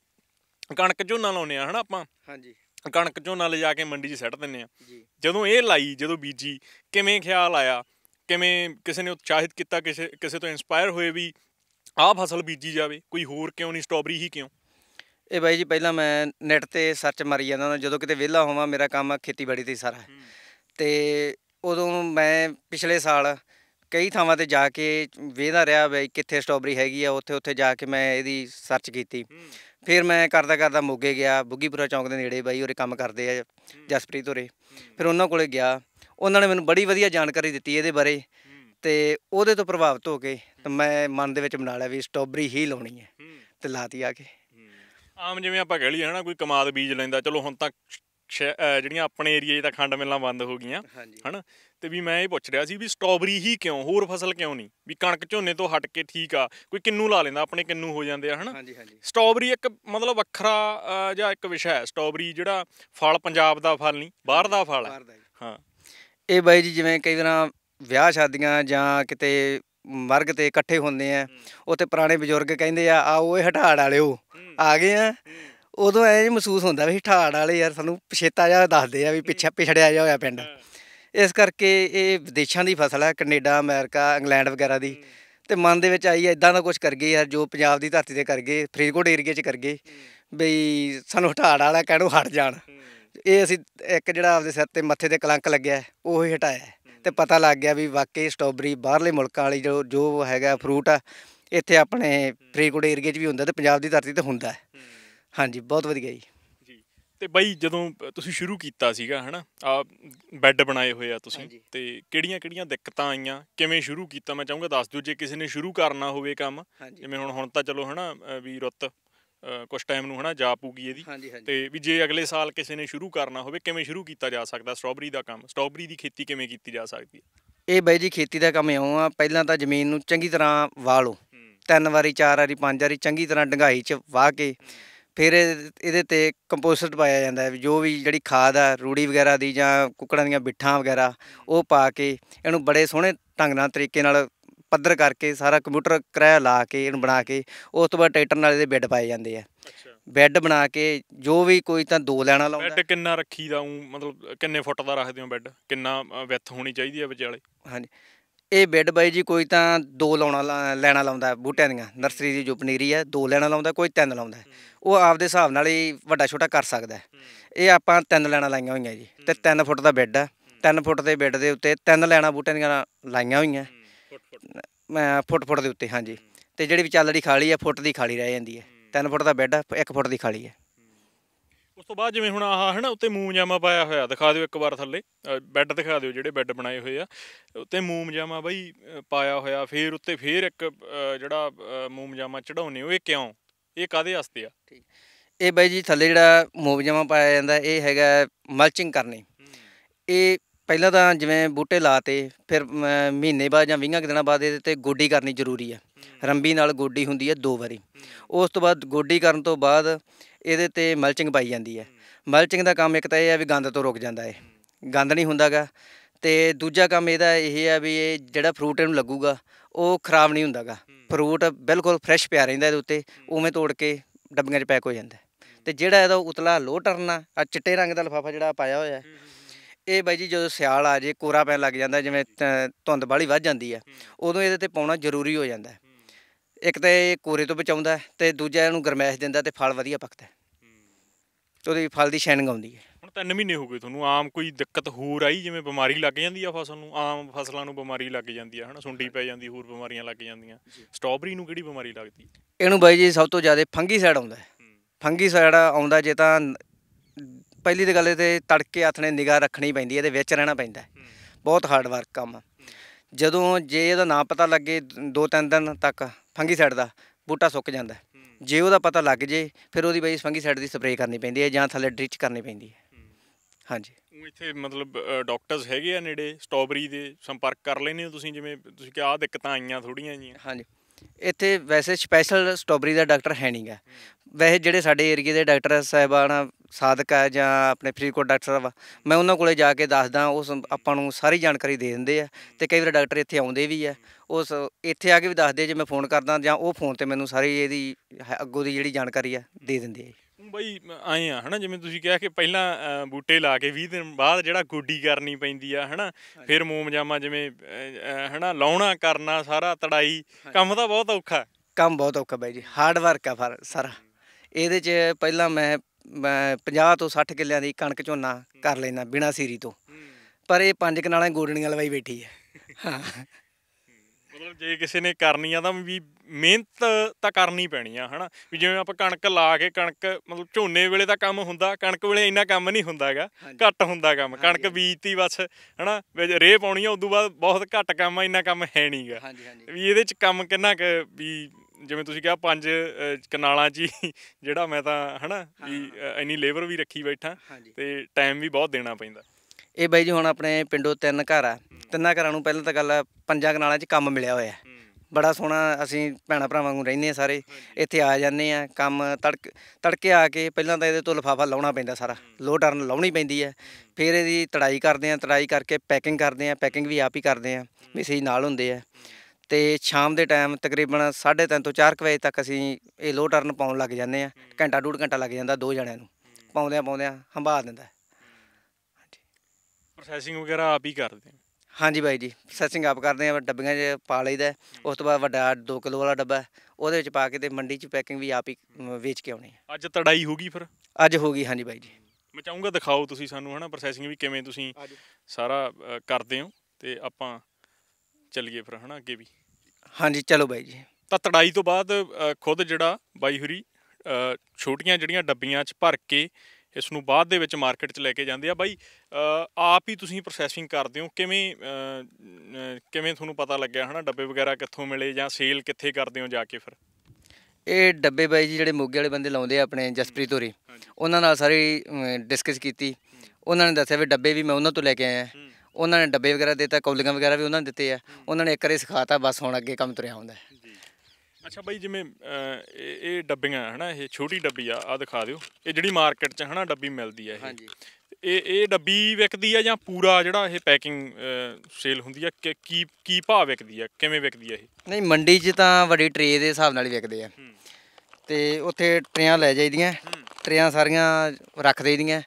ਕਣਕ ਝੋਨਾ ਲਾਉਨੇ ਆ ਹਨਾ ਆਪਾਂ ਹਾਂਜੀ ਕਣਕ ਝੋਨਾ ਲਿਜਾ ਕੇ ਮੰਡੀ 'ਚ ਸੱਟ ਦਿੰਨੇ ਆ ਜਦੋਂ ਇਹ ਲਾਈ ਜਦੋਂ ਬੀਜੀ ਕਿਵੇਂ ਖਿਆਲ ਆਇਆ ਕਿਵੇਂ ਕਿਸੇ ਨੇ ਉਤਸ਼ਾਹਿਤ ਕੀਤਾ ਕਿਸੇ ਕਿਸੇ ਤੋਂ ਇਨਸਪਾਇਰ ਹੋਏ ਵੀ ਆਹ ਫਸਲ ਬੀਜੀ ਜਾਵੇ ਕੋਈ ਹੋਰ ਕਿਉਂ ਨਹੀਂ ਸਟ੍ਰਾਬਰੀ ਹੀ ਕਿਉਂ ਇਹ ਬਾਈ ਜੀ ਪਹਿਲਾਂ ਮੈਂ ਨੈਟ ਤੇ ਸਰਚ ਮਾਰੀ ਜਾਂਦਾ ਹਾਂ ਜਦੋਂ ਕਿਤੇ ਵਿਹਲਾ ਹੋਵਾਂ ਮੇਰਾ ਕੰਮ ਖੇਤੀਬਾੜੀ ਤੇ ਸਾਰਾ ਤੇ ਉਦੋਂ ਮੈਂ ਪਿਛਲੇ ਸਾਲ ਕਈ ਥਾਵਾਂ ਤੇ ਜਾ ਕੇ ਵੇਖਦਾ ਰਿਹਾ ਬਈ ਕਿੱਥੇ ਸਟ੍ਰਾਬਰੀ ਹੈਗੀ ਆ ਉੱਥੇ ਉੱਥੇ ਜਾ ਕੇ ਮੈਂ ਇਹਦੀ ਸਰਚ ਕੀਤੀ ਫਿਰ ਮੈਂ ਕਰਦਾ ਕਰਦਾ ਮੋਗੇ ਗਿਆ ਬੁੱਗੀਪੁਰਾ ਚੌਂਕ ਦੇ ਨੇੜੇ ਬਾਈ ਉਰੇ ਕੰਮ ਕਰਦੇ ਆ ਜਸਪ੍ਰੀਤ ਉਰੇ ਫਿਰ ਉਹਨਾਂ ਕੋਲੇ ਗਿਆ ਉਹਨਾਂ ਨੇ ਮੈਨੂੰ ਬੜੀ ਵਧੀਆ ਜਾਣਕਾਰੀ ਦਿੱਤੀ ਇਹਦੇ ਬਾਰੇ ਤੇ ਉਹਦੇ ਤੋਂ ਪ੍ਰਭਾਵਿਤ ਹੋ ਕੇ ਤੇ ਮੈਂ ਮਨ ਦੇ ਵਿੱਚ ਬਣਾ ਲਿਆ ਵੀ ਸਟ੍ਰਾਬਰੀ ਹੀ ਲਾਉਣੀ ਹੈ ਤੇ ਲਾਤੀ ਆ ਕੇ ਆਮ ਜਿਵੇਂ ਆਪਾਂ ਕਹਿ ਲਈਏ ਹਨਾ ਕੋਈ ਕਮਾਦ ਬੀਜ ਲੈਂਦਾ ਚਲੋ ਹੁਣ ਤਾਂ ਜਿਹੜੀਆਂ ਆਪਣੇ ਏਰੀਆ 'ਚ ਤਾਂ ਖੰਡ ਮਿਲਾਂ ਬੰਦ ਹੋ ਗਈਆਂ ਹਨਾ ਤੇ ਵੀ ਮੈਂ ਇਹ ਪੁੱਛ ਰਿਹਾ ਸੀ ਵੀ ਸਟ੍ਰਾਬਰੀ ਹੀ ਕਿਉਂ ਹੋਰ ਫਸਲ ਕਿਉਂ ਨਹੀਂ ਵੀ ਕਣਕ ਝੋਨੇ ਤੋਂ ਹਟ ਕੇ ਠੀਕ ਆ ਕੋਈ ਕਿੰਨੂ ਲਾ ਲੈਂਦਾ ਆਪਣੇ ਕਿੰਨੂ ਹੋ ਜਾਂਦੇ ਆ ਹਨਾ ਸਟ੍ਰਾਬਰੀ ਇੱਕ ਮਤਲਬ ਵੱਖਰਾ ਜਾਂ ਇੱਕ ਵਿਸ਼ਾ ਹੈ ਸਟ੍ਰਾਬਰੀ ਜਿਹੜਾ ਫਲ ਪੰਜਾਬ ਦਾ ਫਲ ਨਹੀਂ ਬਾਹਰ ਦਾ ਫਲ ਹੈ ਹਾਂ ਇਹ ਬਾਈ ਜੀ ਜਿਵੇਂ ਕਈ ਵਾਰਾਂ ਵਿਆਹ ਸ਼ਾਦੀਆਂ ਜਾਂ ਕਿਤੇ ਮਰਗ ਤੇ ਇਕੱਠੇ ਹੁੰਦੇ ਆ ਉੱਥੇ ਪੁਰਾਣੇ ਬਜ਼ੁਰਗ ਕਹਿੰਦੇ ਆ ਆਓ ਇਹ ਹਟਾੜ ਵਾਲਿਓ ਆ ਗਏ ਆ ਉਦੋਂ ਐ ਮਹਿਸੂਸ ਹੁੰਦਾ ਵੀ ਹਟਾੜ ਵਾਲੇ ਯਾਰ ਸਾਨੂੰ ਪਛੇਤਾ ਜਾ ਦੱਸਦੇ ਆ ਵੀ ਪਿੱਛਾ ਪਿਛੜਿਆ ਜਾ ਹੋਇਆ ਪਿੰਡ ਇਸ ਕਰਕੇ ਇਹ ਵਿਦੇਸ਼ਾਂ ਦੀ ਫਸਲ ਹੈ ਕੈਨੇਡਾ ਅਮਰੀਕਾ ਇੰਗਲੈਂਡ ਵਗੈਰਾ ਦੀ ਤੇ ਮਨ ਦੇ ਵਿੱਚ ਆਈ ਐਦਾਂ ਦਾ ਕੁਝ ਕਰ ਗਏ ਯਾਰ ਜੋ ਪੰਜਾਬ ਦੀ ਧਰਤੀ ਤੇ ਕਰ ਗਏ ਫਰੀਦਕੋਟ ਏਰੀਆ 'ਚ ਕਰ ਗਏ ਬਈ ਸਾਨੂੰ ਹਟਾੜ ਵਾਲਾ ਕਹਿਣੋਂ ਹਟ ਜਾਣ ਇਹ ਅਸੀਂ ਇੱਕ ਜਿਹੜਾ ਆਪਦੇ ਸਿਰ ਤੇ ਮੱਥੇ ਤੇ ਕਲੰਕ ਲੱਗਿਆ ਉਹ ਹੀ ਹਟਾਇਆ ਤੇ ਪਤਾ ਲੱਗ ਗਿਆ ਵੀ ਵਾਕਈ ਸਟ੍ਰਾਬਰੀ ਬਾਹਰਲੇ ਮੁਲਕਾਂ ਵਾਲੀ ਜੋ ਜੋ ਹੈਗਾ ਫਰੂਟ ਆ ਇੱਥੇ ਆਪਣੇ ਫਰੀਦਕੋਟ ਏਰੀਆ 'ਚ ਵੀ ਹੁੰਦਾ ਤੇ ਪੰਜਾਬ ਦੀ ਧਰਤੀ ਤੇ ਹੁੰਦਾ ਹੈ ਹਾਂਜੀ ਬਹੁਤ ਵਧੀਆ ਜੀ ਤੇ ਬਾਈ ਜਦੋਂ ਤੁਸੀਂ ਸ਼ੁਰੂ ਕੀਤਾ ਸੀਗਾ ਹਨਾ ਆ ਬੈੱਡ ਬਣਾਏ ਹੋਏ ਆ ਤੁਸੀਂ ਤੇ ਕਿਹੜੀਆਂ ਕਿਹੜੀਆਂ ਦਿੱਕਤਾਂ ਆਈਆਂ ਕਿਵੇਂ ਸ਼ੁਰੂ ਕੀਤਾ ਮੈਂ ਚਾਹੂੰਗਾ ਦੱਸ ਦਿਓ ਜੇ ਕਿਸੇ ਨੇ ਸ਼ੁਰੂ ਕਰਨਾ ਹੋਵੇ ਕੰਮ ਜਿਵੇਂ ਹੁਣ ਹੁਣ ਤਾਂ ਚਲੋ ਹਨਾ ਵੀ ਰੁੱਤ ਕੁਝ ਟਾਈਮ ਨੂੰ ਹਨਾ ਜਾਪੂਗੀ ਇਹਦੀ ਤੇ ਵੀ ਜੇ ਅਗਲੇ ਸਾਲ ਕਿਸੇ ਨੇ ਸ਼ੁਰੂ ਕਰਨਾ ਹੋਵੇ ਕਿਵੇਂ ਸ਼ੁਰੂ ਕੀਤਾ ਜਾ ਸਕਦਾ ਸਟ੍ਰਾਬਰੀ ਦਾ ਕੰਮ ਸਟ੍ਰਾਬਰੀ ਦੀ ਖੇਤੀ ਕਿਵੇਂ ਕੀਤੀ ਜਾ ਸਕਦੀ ਹੈ ਇਹ ਬਾਈ ਜੀ ਖੇਤੀ ਦਾ ਕੰਮ ਇਉਂ ਆ ਪਹਿਲਾਂ ਤਾਂ ਜ਼ਮੀਨ ਨੂੰ ਚੰਗੀ ਤਰ੍ਹਾਂ ਵਾਲੋ ਤਿੰਨ ਵਾਰੀ ਚਾਰ ਵਾਰੀ ਪੰਜ ਵਾਰੀ ਚੰਗੀ ਤਰ੍ਹਾਂ ਡੰਗਾਈ 'ਚ ਵਾਹ ਕੇ ਫਿਰ ਇਹਦੇ ਤੇ ਕੰਪੋਸਟ ਪਾਇਆ ਜਾਂਦਾ ਹੈ ਜੋ ਵੀ ਜਿਹੜੀ ਖਾਦ ਆ ਰੂੜੀ ਵਗੈਰਾ ਦੀ ਜਾਂ ਕੁੱਕੜਾਂ ਦੀਆਂ ਬਿੱਠਾਂ ਵਗੈਰਾ ਉਹ ਪਾ ਕੇ ਇਹਨੂੰ ਬੜੇ ਸੋਹਣੇ ਢੰਗ ਨਾਲ ਤਰੀਕੇ ਨਾਲ ਪੱਧਰ ਕਰਕੇ ਸਾਰਾ ਕੰਪਿਊਟਰ ਕਿਰਾਇਆ ਲਾ ਕੇ ਇਹਨੂੰ ਬਣਾ ਕੇ ਉਸ ਤੋਂ ਬਾਅਦ ਟਰੈਕਟਰ ਨਾਲ ਇਹਦੇ ਬੈੱਡ ਪਾਏ ਜਾਂਦੇ ਆ ਬੈੱਡ ਬਣਾ ਕੇ ਜੋ ਵੀ ਕੋਈ ਤਾਂ ਦੋ ਲੈਣਾ ਲਾਉਂਦਾ ਬੈੱਡ ਕਿੰਨਾ ਰੱਖੀਦਾ ਉਂ ਮਤਲਬ ਕਿੰਨੇ ਫੁੱਟ ਦਾ ਰੱਖਦੇ ਹੋ ਬੈੱਡ ਕਿੰਨਾ ਵਿੱਥ ਹੋਣੀ ਚਾਹੀਦੀ ਹੈ ਵਿਚਾਲੇ ਹਾਂਜੀ ਇਹ ਬੈੱਡ ਬਾਈ ਜੀ ਕੋਈ ਤਾਂ ਦੋ ਲਾਉਣਾ ਲੈਣਾ ਲਾਉਂਦਾ ਬੂਟਿਆਂ ਦੀਆਂ ਨਰਸਰੀ ਦੀ ਜੋ ਪਨੀਰੀ ਹੈ ਦੋ ਲੈਣਾ ਲਾਉਂਦਾ ਕੋਈ ਤਿੰਨ ਲਾਉਂਦਾ ਉਹ ਆਪਦੇ ਹਿਸਾਬ ਨਾਲ ਹੀ ਵੱਡਾ ਛੋਟਾ ਕਰ ਸਕਦਾ ਇਹ ਆਪਾਂ ਤਿੰਨ ਲੈਣਾ ਲਾਈਆਂ ਹੋਈਆਂ ਜੀ ਤੇ 3 ਫੁੱਟ ਦਾ ਬੈੱਡ ਆ 3 ਫੁੱਟ ਦੇ ਬੈੱਡ ਦੇ ਉੱਤੇ ਤਿੰਨ ਲੈਣਾ ਬੂਟਿਆਂ ਦੀਆਂ ਲਾਈਆਂ ਹੋਈਆਂ ਫੁੱਟ ਫੁੱਟ ਦੇ ਉੱਤੇ ਹਾਂਜੀ ਤੇ ਜਿਹੜੀ ਵਿਚਾਲੜੀ ਖਾਲੀ ਆ ਫੁੱਟ ਦੀ ਖਾਲੀ ਰਹਿ ਜਾਂਦੀ ਹੈ 3 ਫੁੱਟ ਦਾ ਬੈੱਡ ਆ 1 ਫੁੱਟ ਦੀ ਖਾਲੀ ਹੈ ਉਸ ਤੋਂ ਬਾਅਦ ਜਿਵੇਂ ਹੁਣ ਆਹ ਹਨਾ ਉੱਤੇ ਮੂਮਜਾਮਾ ਪਾਇਆ ਹੋਇਆ ਦਿਖਾ ਦਿਓ ਇੱਕ ਵਾਰ ਥੱਲੇ ਬੈੱਡ ਦਿਖਾ ਦਿਓ ਜਿਹੜੇ ਬੈੱਡ ਬਣਾਏ ਹੋਏ ਆ ਉੱਤੇ ਮੂਮਜਾਮਾ ਬਈ ਪਾਇਆ ਹੋਇਆ ਫੇਰ ਉੱਤੇ ਫੇਰ ਇੱਕ ਜਿਹੜਾ ਮੂਮਜਾਮਾ ਚੜਾਉਨੇ ਉਹ ਇਹ ਕਿਉਂ ਇਹ ਕਾਦੇ ਵਾਸਤੇ ਆ ਠੀਕ ਇਹ ਬਾਈ ਜੀ ਥੱਲੇ ਜਿਹੜਾ ਮੂਮਜਾਮਾ ਪਾਇਆ ਜਾਂਦਾ ਇਹ ਹੈਗਾ ਮਲਚਿੰਗ ਕਰਨੀ ਇਹ ਪਹਿਲਾਂ ਤਾਂ ਜਿਵੇਂ ਬੂਟੇ ਲਾਤੇ ਫਿਰ ਮਹੀਨੇ ਬਾਅਦ ਜਾਂ 20 ਦਿਨਾਂ ਬਾਅਦ ਇਹਦੇ ਤੇ ਗੋਡੀ ਕਰਨੀ ਜ਼ਰੂਰੀ ਹੈ ਰੰਬੀ ਨਾਲ ਗੋਡੀ ਹੁੰਦੀ ਹੈ ਦੋ ਵਾਰੀ ਉਸ ਤੋਂ ਬਾਅਦ ਗੋਡੀ ਕਰਨ ਤੋਂ ਬਾਅਦ ਇਹਦੇ ਤੇ ਮਲਚਿੰਗ ਪਾਈ ਜਾਂਦੀ ਹੈ ਮਲਚਿੰਗ ਦਾ ਕੰਮ ਇੱਕ ਤਾਂ ਇਹ ਹੈ ਵੀ ਗੰਦ ਤੋਂ ਰੁਕ ਜਾਂਦਾ ਹੈ ਗੰਦ ਨਹੀਂ ਹੁੰਦਾਗਾ ਤੇ ਦੂਜਾ ਕੰਮ ਇਹਦਾ ਇਹ ਹੈ ਵੀ ਇਹ ਜਿਹੜਾ ਫਰੂਟ ਇਹਨੂੰ ਲੱਗੂਗਾ ਉਹ ਖਰਾਬ ਨਹੀਂ ਹੁੰਦਾਗਾ ਫਰੂਟ ਬਿਲਕੁਲ ਫਰੈਸ਼ ਪਿਆ ਰਹਿੰਦਾ ਇਹਦੇ ਉੱਤੇ ਉਵੇਂ ਤੋੜ ਕੇ ਡੱਬੀਆਂ 'ਚ ਪੈਕ ਹੋ ਜਾਂਦਾ ਤੇ ਜਿਹੜਾ ਇਹਦਾ ਉਤਲਾ ਲੋਟਰਨਾ ਟਰਨਾ ਆ ਚਿੱਟੇ ਰੰਗ ਦਾ ਲਫਾਫਾ ਜਿਹੜਾ ਪਾਇਆ ਹੋਇਆ ਹੈ ਇਹ ਬਾਈ ਜੀ ਜਦੋਂ ਸਿਆਲ ਆ ਜੇ ਕੋਰਾ ਪੈਣ ਲੱਗ ਜਾਂਦਾ ਜਿਵੇਂ ਧੁੰਦ ਬਾਲੀ ਵੱਜ ਜਾਂਦੀ ਹੈ ਉਦੋਂ ਇਹਦੇ ਤੇ ਪਾਉਣਾ ਜ਼ਰੂਰੀ ਹੋ ਜਾਂਦਾ ਇੱਕ ਤਾਂ ਇਹ ਕੋਰੇ ਤੋਂ ਬਚਾਉਂਦਾ ਤੇ ਦੂਜਾ ਇਹਨੂੰ ਗਰਮੈਸ਼ ਦਿੰਦਾ ਤੇ ਫਲ ਵਧੀਆ ਪੱਕਦਾ ਉਹਦੇ ਫਲ ਦੀ ਸ਼ੈਨਿੰਗ ਆਉਂਦੀ ਹੈ ਹੁਣ 3 ਮਹੀਨੇ ਹੋ ਗਏ ਤੁਹਾਨੂੰ ਆਮ ਕੋਈ ਦਿੱਕਤ ਹੋਰ ਆਈ ਜਿਵੇਂ ਬਿਮਾਰੀ ਲੱਗ ਜਾਂਦੀ ਆ ਫਸਲ ਨੂੰ ਆਮ ਫਸਲਾਂ ਨੂੰ ਬਿਮਾਰੀ ਲੱਗ ਜਾਂਦੀ ਆ ਹਨਾ ਸੁੰਡੀ ਪੈ ਜਾਂਦੀ ਹੋਰ ਬਿਮਾਰੀਆਂ ਲੱਗ ਜਾਂਦੀਆਂ ਸਟ੍ਰਾਬਰੀ ਨੂੰ ਕਿਹੜੀ ਬਿਮਾਰੀ ਲੱਗਦੀ ਇਹਨੂੰ ਬਾਈ ਜੀ ਸਭ ਤੋਂ ਜ਼ਿਆਦਾ ਫੰਗੀ ਸਾਈਡ ਆਉਂਦਾ ਫੰਗੀ ਸਾਈਡ ਆਉਂਦਾ ਜੇ ਤਾਂ ਪਹਿਲੀ ਤੇ ਗੱਲ ਇਹ ਤੇ ਤੜਕੇ ਆਥਣੇ ਨਿਗਾਹ ਰੱਖਣੀ ਪੈਂਦੀ ਇਹਦੇ ਵਿੱਚ ਰਹਿਣਾ ਪੈਂਦਾ ਬਹੁਤ ਹਾਰਡ ਵਰਕ ਕੰਮ ਜਦੋਂ ਜੇ ਇਹਦਾ ਨਾ ਪਤਾ ਲੱਗੇ ਦੋ ਤਿੰਨ ਦਿਨ ਤੱਕ ਫੰਗੀ ਸਾਈਡ ਦਾ ਬੂਟਾ ਸੁੱਕ ਜਾਂਦਾ ਜੇ ਉਹਦਾ ਪਤਾ ਲੱਗ ਜੇ ਫਿਰ ਉਹਦੀ ਬਈ ਫੰਗੀ ਸਾਈਡ ਦੀ ਸਪਰੇਅ ਕਰਨੀ ਪੈਂਦੀ ਹੈ ਜਾਂ ਥੱਲੇ ਡ੍ਰਿਚ ਕਰਨੀ ਪੈਂਦੀ ਹੈ ਹਾਂਜੀ ਇੱਥੇ ਮਤਲਬ ਡਾਕਟਰਸ ਹੈਗੇ ਆ ਨੇੜੇ ਸਟ੍ਰਾਬਰੀ ਦੇ ਸੰਪਰਕ ਕਰ ਲੈਨੇ ਹੋ ਤੁਸੀਂ ਜਿਵੇਂ ਤੁਸੀਂ ਕਿ ਆ ਦਿੱਕਤਾਂ ਆਈਆਂ ਥੋੜੀਆਂ ਜੀਆਂ ਹਾਂਜੀ ਇੱਥੇ ਵੈਸੇ ਸਪੈਸ਼ਲ ਸਟ੍ਰਾਬਰੀ ਦਾ ਡਾਕਟਰ ਹੈ ਨਹੀਂਗਾ ਵੈਸੇ ਜਿਹੜੇ ਸਾਡੇ ਏਰੀਆ ਦੇ ਡਾਕਟਰ ਸਾਹਿਬਾਨ ਸਾਦਕ ਹੈ ਜਾਂ ਆਪਣੇ ਕੋਡ ਡਾਕਟਰ ਵਾ ਮੈਂ ਉਹਨਾਂ ਕੋਲੇ ਜਾ ਕੇ ਦੱਸਦਾ ਉਸ ਆਪਾਂ ਨੂੰ ਸਾਰੀ ਜਾਣਕਾਰੀ ਦੇ ਦਿੰਦੇ ਆ ਤੇ ਕਈ ਵਾਰ ਡਾਕਟਰ ਇੱਥੇ ਆਉਂਦੇ ਵੀ ਆ ਉਸ ਇੱਥੇ ਆ ਕੇ ਵੀ ਦੱਸਦੇ ਜੇ ਮੈਂ ਫੋਨ ਕਰਦਾ ਜਾਂ ਉਹ ਫੋਨ ਤੇ ਮੈਨੂੰ ਸਾਰੀ ਇਹਦੀ ਅੱਗੋਂ ਦੀ ਜਿਹੜੀ ਜਾਣਕਾਰੀ ਆ ਦੇ ਦਿੰਦੇ ਆ ਬਈ ਆਏ ਆ ਹਨਾ ਜਿਵੇਂ ਤੁਸੀਂ ਕਿਹਾ ਕਿ ਪਹਿਲਾਂ ਬੂਟੇ ਲਾ ਕੇ 20 ਦਿਨ ਬਾਅਦ ਜਿਹੜਾ ਗੋਡੀ ਕਰਨੀ ਪੈਂਦੀ ਆ ਹਨਾ ਫਿਰ ਮੂਮ ਜਾਮਾ ਜਿਵੇਂ ਹਨਾ ਲਾਉਣਾ ਕਰਨਾ ਸਾਰਾ ਤੜਾਈ ਕੰਮ ਤਾਂ ਬਹੁਤ ਔਖਾ ਕੰਮ ਬਹੁਤ ਔਖਾ ਬਾਈ ਜੀ ਹਾਰਡ ਵਰਕ ਆ ਫਰ ਸਾਰਾ ਇਹਦੇ 'ਚ ਪਹਿਲਾਂ ਮੈਂ 50 ਤੋਂ 60 ਕਿੱਲਿਆਂ ਦੀ ਕਣਕ ਝੋਨਾ ਕਰ ਲੈਣਾ ਬਿਨਾ ਸੀਰੀ ਤੋਂ ਪਰ ਇਹ ਪੰਜ ਕਨਾਲਾਂ ਗੋਡਣੀਆਂ ਲਵਾਈ ਬੈਠੀ ਹੈ ਮਤਲਬ ਜੇ ਕਿਸੇ ਨੇ ਕਰਨੀ ਆ ਤਾਂ ਵੀ ਮਿਹਨਤ ਤਾਂ ਕਰਨੀ ਪੈਣੀ ਆ ਹਨਾ ਵੀ ਜਿਵੇਂ ਆਪਾਂ ਕਣਕ ਲਾ ਕੇ ਕਣਕ ਮਤਲਬ ਝੋਨੇ ਵੇਲੇ ਤਾਂ ਕੰਮ ਹੁੰਦਾ ਕਣਕ ਵੇਲੇ ਇੰਨਾ ਕੰਮ ਨਹੀਂ ਹੁੰਦਾਗਾ ਘੱਟ ਹੁੰਦਾ ਕੰਮ ਕਣਕ ਬੀਜਤੀ ਬਸ ਹਨਾ ਵਿੱਚ ਰੇਹ ਪਾਉਣੀ ਆ ਉਦੋਂ ਬਾਅਦ ਬਹੁਤ ਘੱਟ ਕੰਮ ਆ ਇੰਨਾ ਕੰਮ ਹੈ ਨਹੀਂਗਾ ਵੀ ਇਹਦੇ ਚ ਕੰਮ ਕਿੰਨਾ ਵੀ ਜਿਵੇਂ ਤੁਸੀਂ ਕਿਹਾ ਪੰਜ ਕਨਾਲਾਂ 'ਚ ਜਿਹੜਾ ਮੈਂ ਤਾਂ ਹਨਾ ਵੀ ਇੰਨੀ ਲੇਬਰ ਵੀ ਰੱਖੀ ਬੈਠਾ ਤੇ ਟਾਈਮ ਵੀ ਬਹੁਤ ਦੇਣਾ ਪੈਂਦਾ ਇਹ ਬਾਈ ਜੀ ਹੁਣ ਆਪਣੇ ਪਿੰਡੋਂ ਤਿੰਨ ਘਰ ਆ ਤਿੰਨਾਂ ਘਰਾਂ ਨੂੰ ਪਹਿਲਾਂ ਤਾਂ ਗੱਲ ਪੰਜਾਂ ਕਨਾਲਾਂ 'ਚ ਕੰਮ ਮਿਲਿਆ ਹੋਇਆ ਬੜਾ ਸੋਹਣਾ ਅਸੀਂ ਭੈਣਾ ਭਰਾਵਾਂ ਵਾਂਗੂ ਰਹਿੰਦੇ ਆ ਸਾਰੇ ਇੱਥੇ ਆ ਜਾਂਦੇ ਆ ਕੰਮ ਤੜਕ ਤੜਕੇ ਆ ਕੇ ਪਹਿਲਾਂ ਤਾਂ ਇਹਦੇ ਤੋਂ ਲਫਾਫਾ ਲਾਉਣਾ ਪੈਂਦਾ ਸਾਰਾ ਲੋ ਟਰਨ ਲਾਉਣੀ ਪੈਂਦੀ ਹੈ ਫਿਰ ਇਹਦੀ ਤੜਾਈ ਕਰਦੇ ਆ ਤੜਾਈ ਕਰਕੇ ਪੈਕਿੰਗ ਕਰਦੇ ਆ ਪੈਕਿੰਗ ਵੀ ਆਪ ਹੀ ਕਰਦੇ ਆ ਮਿਸੇ ਨਾਲ ਹੁੰਦੇ ਆ ਤੇ ਸ਼ਾਮ ਦੇ ਟਾਈਮ ਤਕਰੀਬਨ 3:30 ਤੋਂ 4 ਵਜੇ ਤੱਕ ਅਸੀਂ ਇਹ ਲੋ ਟਰਨ ਪਾਉਣ ਲੱਗ ਜਾਂਦੇ ਆ ਘੰਟਾ ਡੂੜ ਘੰਟਾ ਲੱਗ ਜਾਂਦਾ ਦੋ ਜਣਿਆਂ ਨੂੰ ਪਾਉਂਦੇ ਆ ਪਾਉਂਦੇ ਆ ਹੰਭਾ ਦਿੰਦਾ ਹਾਂਜੀ ਪ੍ਰੋਸੈਸਿੰਗ ਵਗੈਰਾ ਆਪ ਹੀ ਕਰਦੇ ਆ ਹਾਂਜੀ ਬਾਈ ਜੀ ਪ੍ਰੋਸੈਸਿੰਗ ਆਪ ਕਰਦੇ ਆ ਡੱਬੀਆਂ 'ਚ ਪਾ ਲਈਦਾ ਉਸ ਤੋਂ ਬਾਅਦ ਵੱਡਾ 2 ਕਿਲੋ ਵਾਲਾ ਡੱਬਾ ਉਹਦੇ ਵਿੱਚ ਪਾ ਕੇ ਤੇ ਮੰਡੀ 'ਚ ਪੈਕਿੰਗ ਵੀ ਆਪ ਹੀ ਵੇਚ ਕੇ ਆਉਣੀ ਹੈ ਅੱਜ ਤੜਾਈ ਹੋਗੀ ਫਿਰ ਅੱਜ ਹੋਗੀ ਹਾਂਜੀ ਬਾਈ ਜੀ ਮੈਂ ਚਾਹੂੰਗਾ ਦਿਖਾਓ ਤੁਸੀਂ ਸਾਨੂੰ ਹਨਾ ਪ੍ਰੋਸੈਸਿੰਗ ਵੀ ਕਿਵੇਂ ਤੁਸੀਂ ਸਾਰਾ ਕਰਦੇ ਹੋ ਤੇ ਆਪਾਂ ਚੱਲੀਏ ਫਿਰ ਹਨਾ ਅੱਗੇ ਵੀ ਹਾਂਜੀ ਚਲੋ ਬਾਈ ਜੀ ਤਾਂ ਤੜਾਈ ਤੋਂ ਬਾਅਦ ਖੁਦ ਜਿਹੜਾ ਬਾਈ ਹੁਰੀ ਛੋਟੀਆਂ ਜਿਹੜੀਆਂ ਡੱਬੀਆਂ 'ਚ ਭਰ ਕੇ ਇਸ ਨੂੰ ਬਾਅਦ ਦੇ ਵਿੱਚ ਮਾਰਕੀਟ 'ਚ ਲੈ ਕੇ ਜਾਂਦੇ ਆ ਬਾਈ ਆਪ ਹੀ ਤੁਸੀਂ ਪ੍ਰੋਸੈਸਿੰਗ ਕਰਦੇ ਹੋ ਕਿਵੇਂ ਕਿਵੇਂ ਤੁਹਾਨੂੰ ਪਤਾ ਲੱਗਿਆ ਹਨਾ ਡੱਬੇ ਵਗੈਰਾ ਕਿੱਥੋਂ ਮਿਲੇ ਜਾਂ ਸੇਲ ਕਿੱਥੇ ਕਰਦੇ ਹੋ ਜਾ ਕੇ ਫਿਰ ਇਹ ਡੱਬੇ ਬਾਈ ਜੀ ਜਿਹੜੇ ਮੋਗੇ ਵਾਲੇ ਬੰਦੇ ਲਾਉਂਦੇ ਆ ਆਪਣੇ ਜਸਪ੍ਰੀਤ ਹੋਰੀ ਉਹਨਾਂ ਨਾਲ ਸਾਰੀ ਡਿਸਕਸ ਕੀਤੀ ਉਹਨਾਂ ਨੇ ਦੱਸਿਆ ਵੀ ਡੱਬੇ ਵੀ ਮੈਂ ਉਹਨਾਂ ਤੋਂ ਲੈ ਕੇ ਆਇਆ ਉਹਨਾਂ ਨੇ ਡੱਬੇ ਵਗੈਰਾ ਦਿੱਤਾ ਕੌਲੀਆਂ ਵਗੈਰਾ ਵੀ ਉਹਨਾਂ ਨੇ ਦਿੱਤੇ ਆ ਉਹਨਾਂ ਨੇ ਇੱਕ ਵਾਰੀ ਸਿਖਾਤਾ ਬਸ ਹੁਣ ਅੱਗੇ ਕੰਮ ਤੁਰਿਆ ਹੁੰਦਾ ਅੱਛਾ ਬਾਈ ਜਿਵੇਂ ਇਹ ਡੱਬੀਆਂ ਹਨਾ ਇਹ ਛੋਟੀ ਡੱਬੀ ਆ ਆ ਦਿਖਾ ਦਿਓ ਇਹ ਜਿਹੜੀ ਮਾਰਕੀਟ 'ਚ ਹਨਾ ਡੱਬੀ ਮਿਲਦੀ ਆ ਇਹ ਹਾਂਜੀ ਇਹ ਇਹ ਡੱਬੀ ਵਿਕਦੀ ਆ ਜਾਂ ਪੂਰਾ ਜਿਹੜਾ ਇਹ ਪੈਕਿੰਗ ਸੇਲ ਹੁੰਦੀ ਆ ਕਿ ਕੀ ਕੀ ਭਾਅ ਵਿਕਦੀ ਆ ਕਿਵੇਂ ਵਿਕਦੀ ਆ ਇਹ ਨਹੀਂ ਮੰਡੀ 'ਚ ਤਾਂ ਵੱਡੀ ਟਰੇ ਦੇ ਹਿਸਾਬ ਨਾਲ ਹੀ ਵਿਕਦੇ ਆ ਤੇ ਉੱਥੇ ਟਰੀਆਂ ਲੈ ਜਾਈਦੀਆਂ ਟਰੀਆਂ ਸਾਰੀਆਂ ਰੱਖ ਦੇਈਦੀਆਂ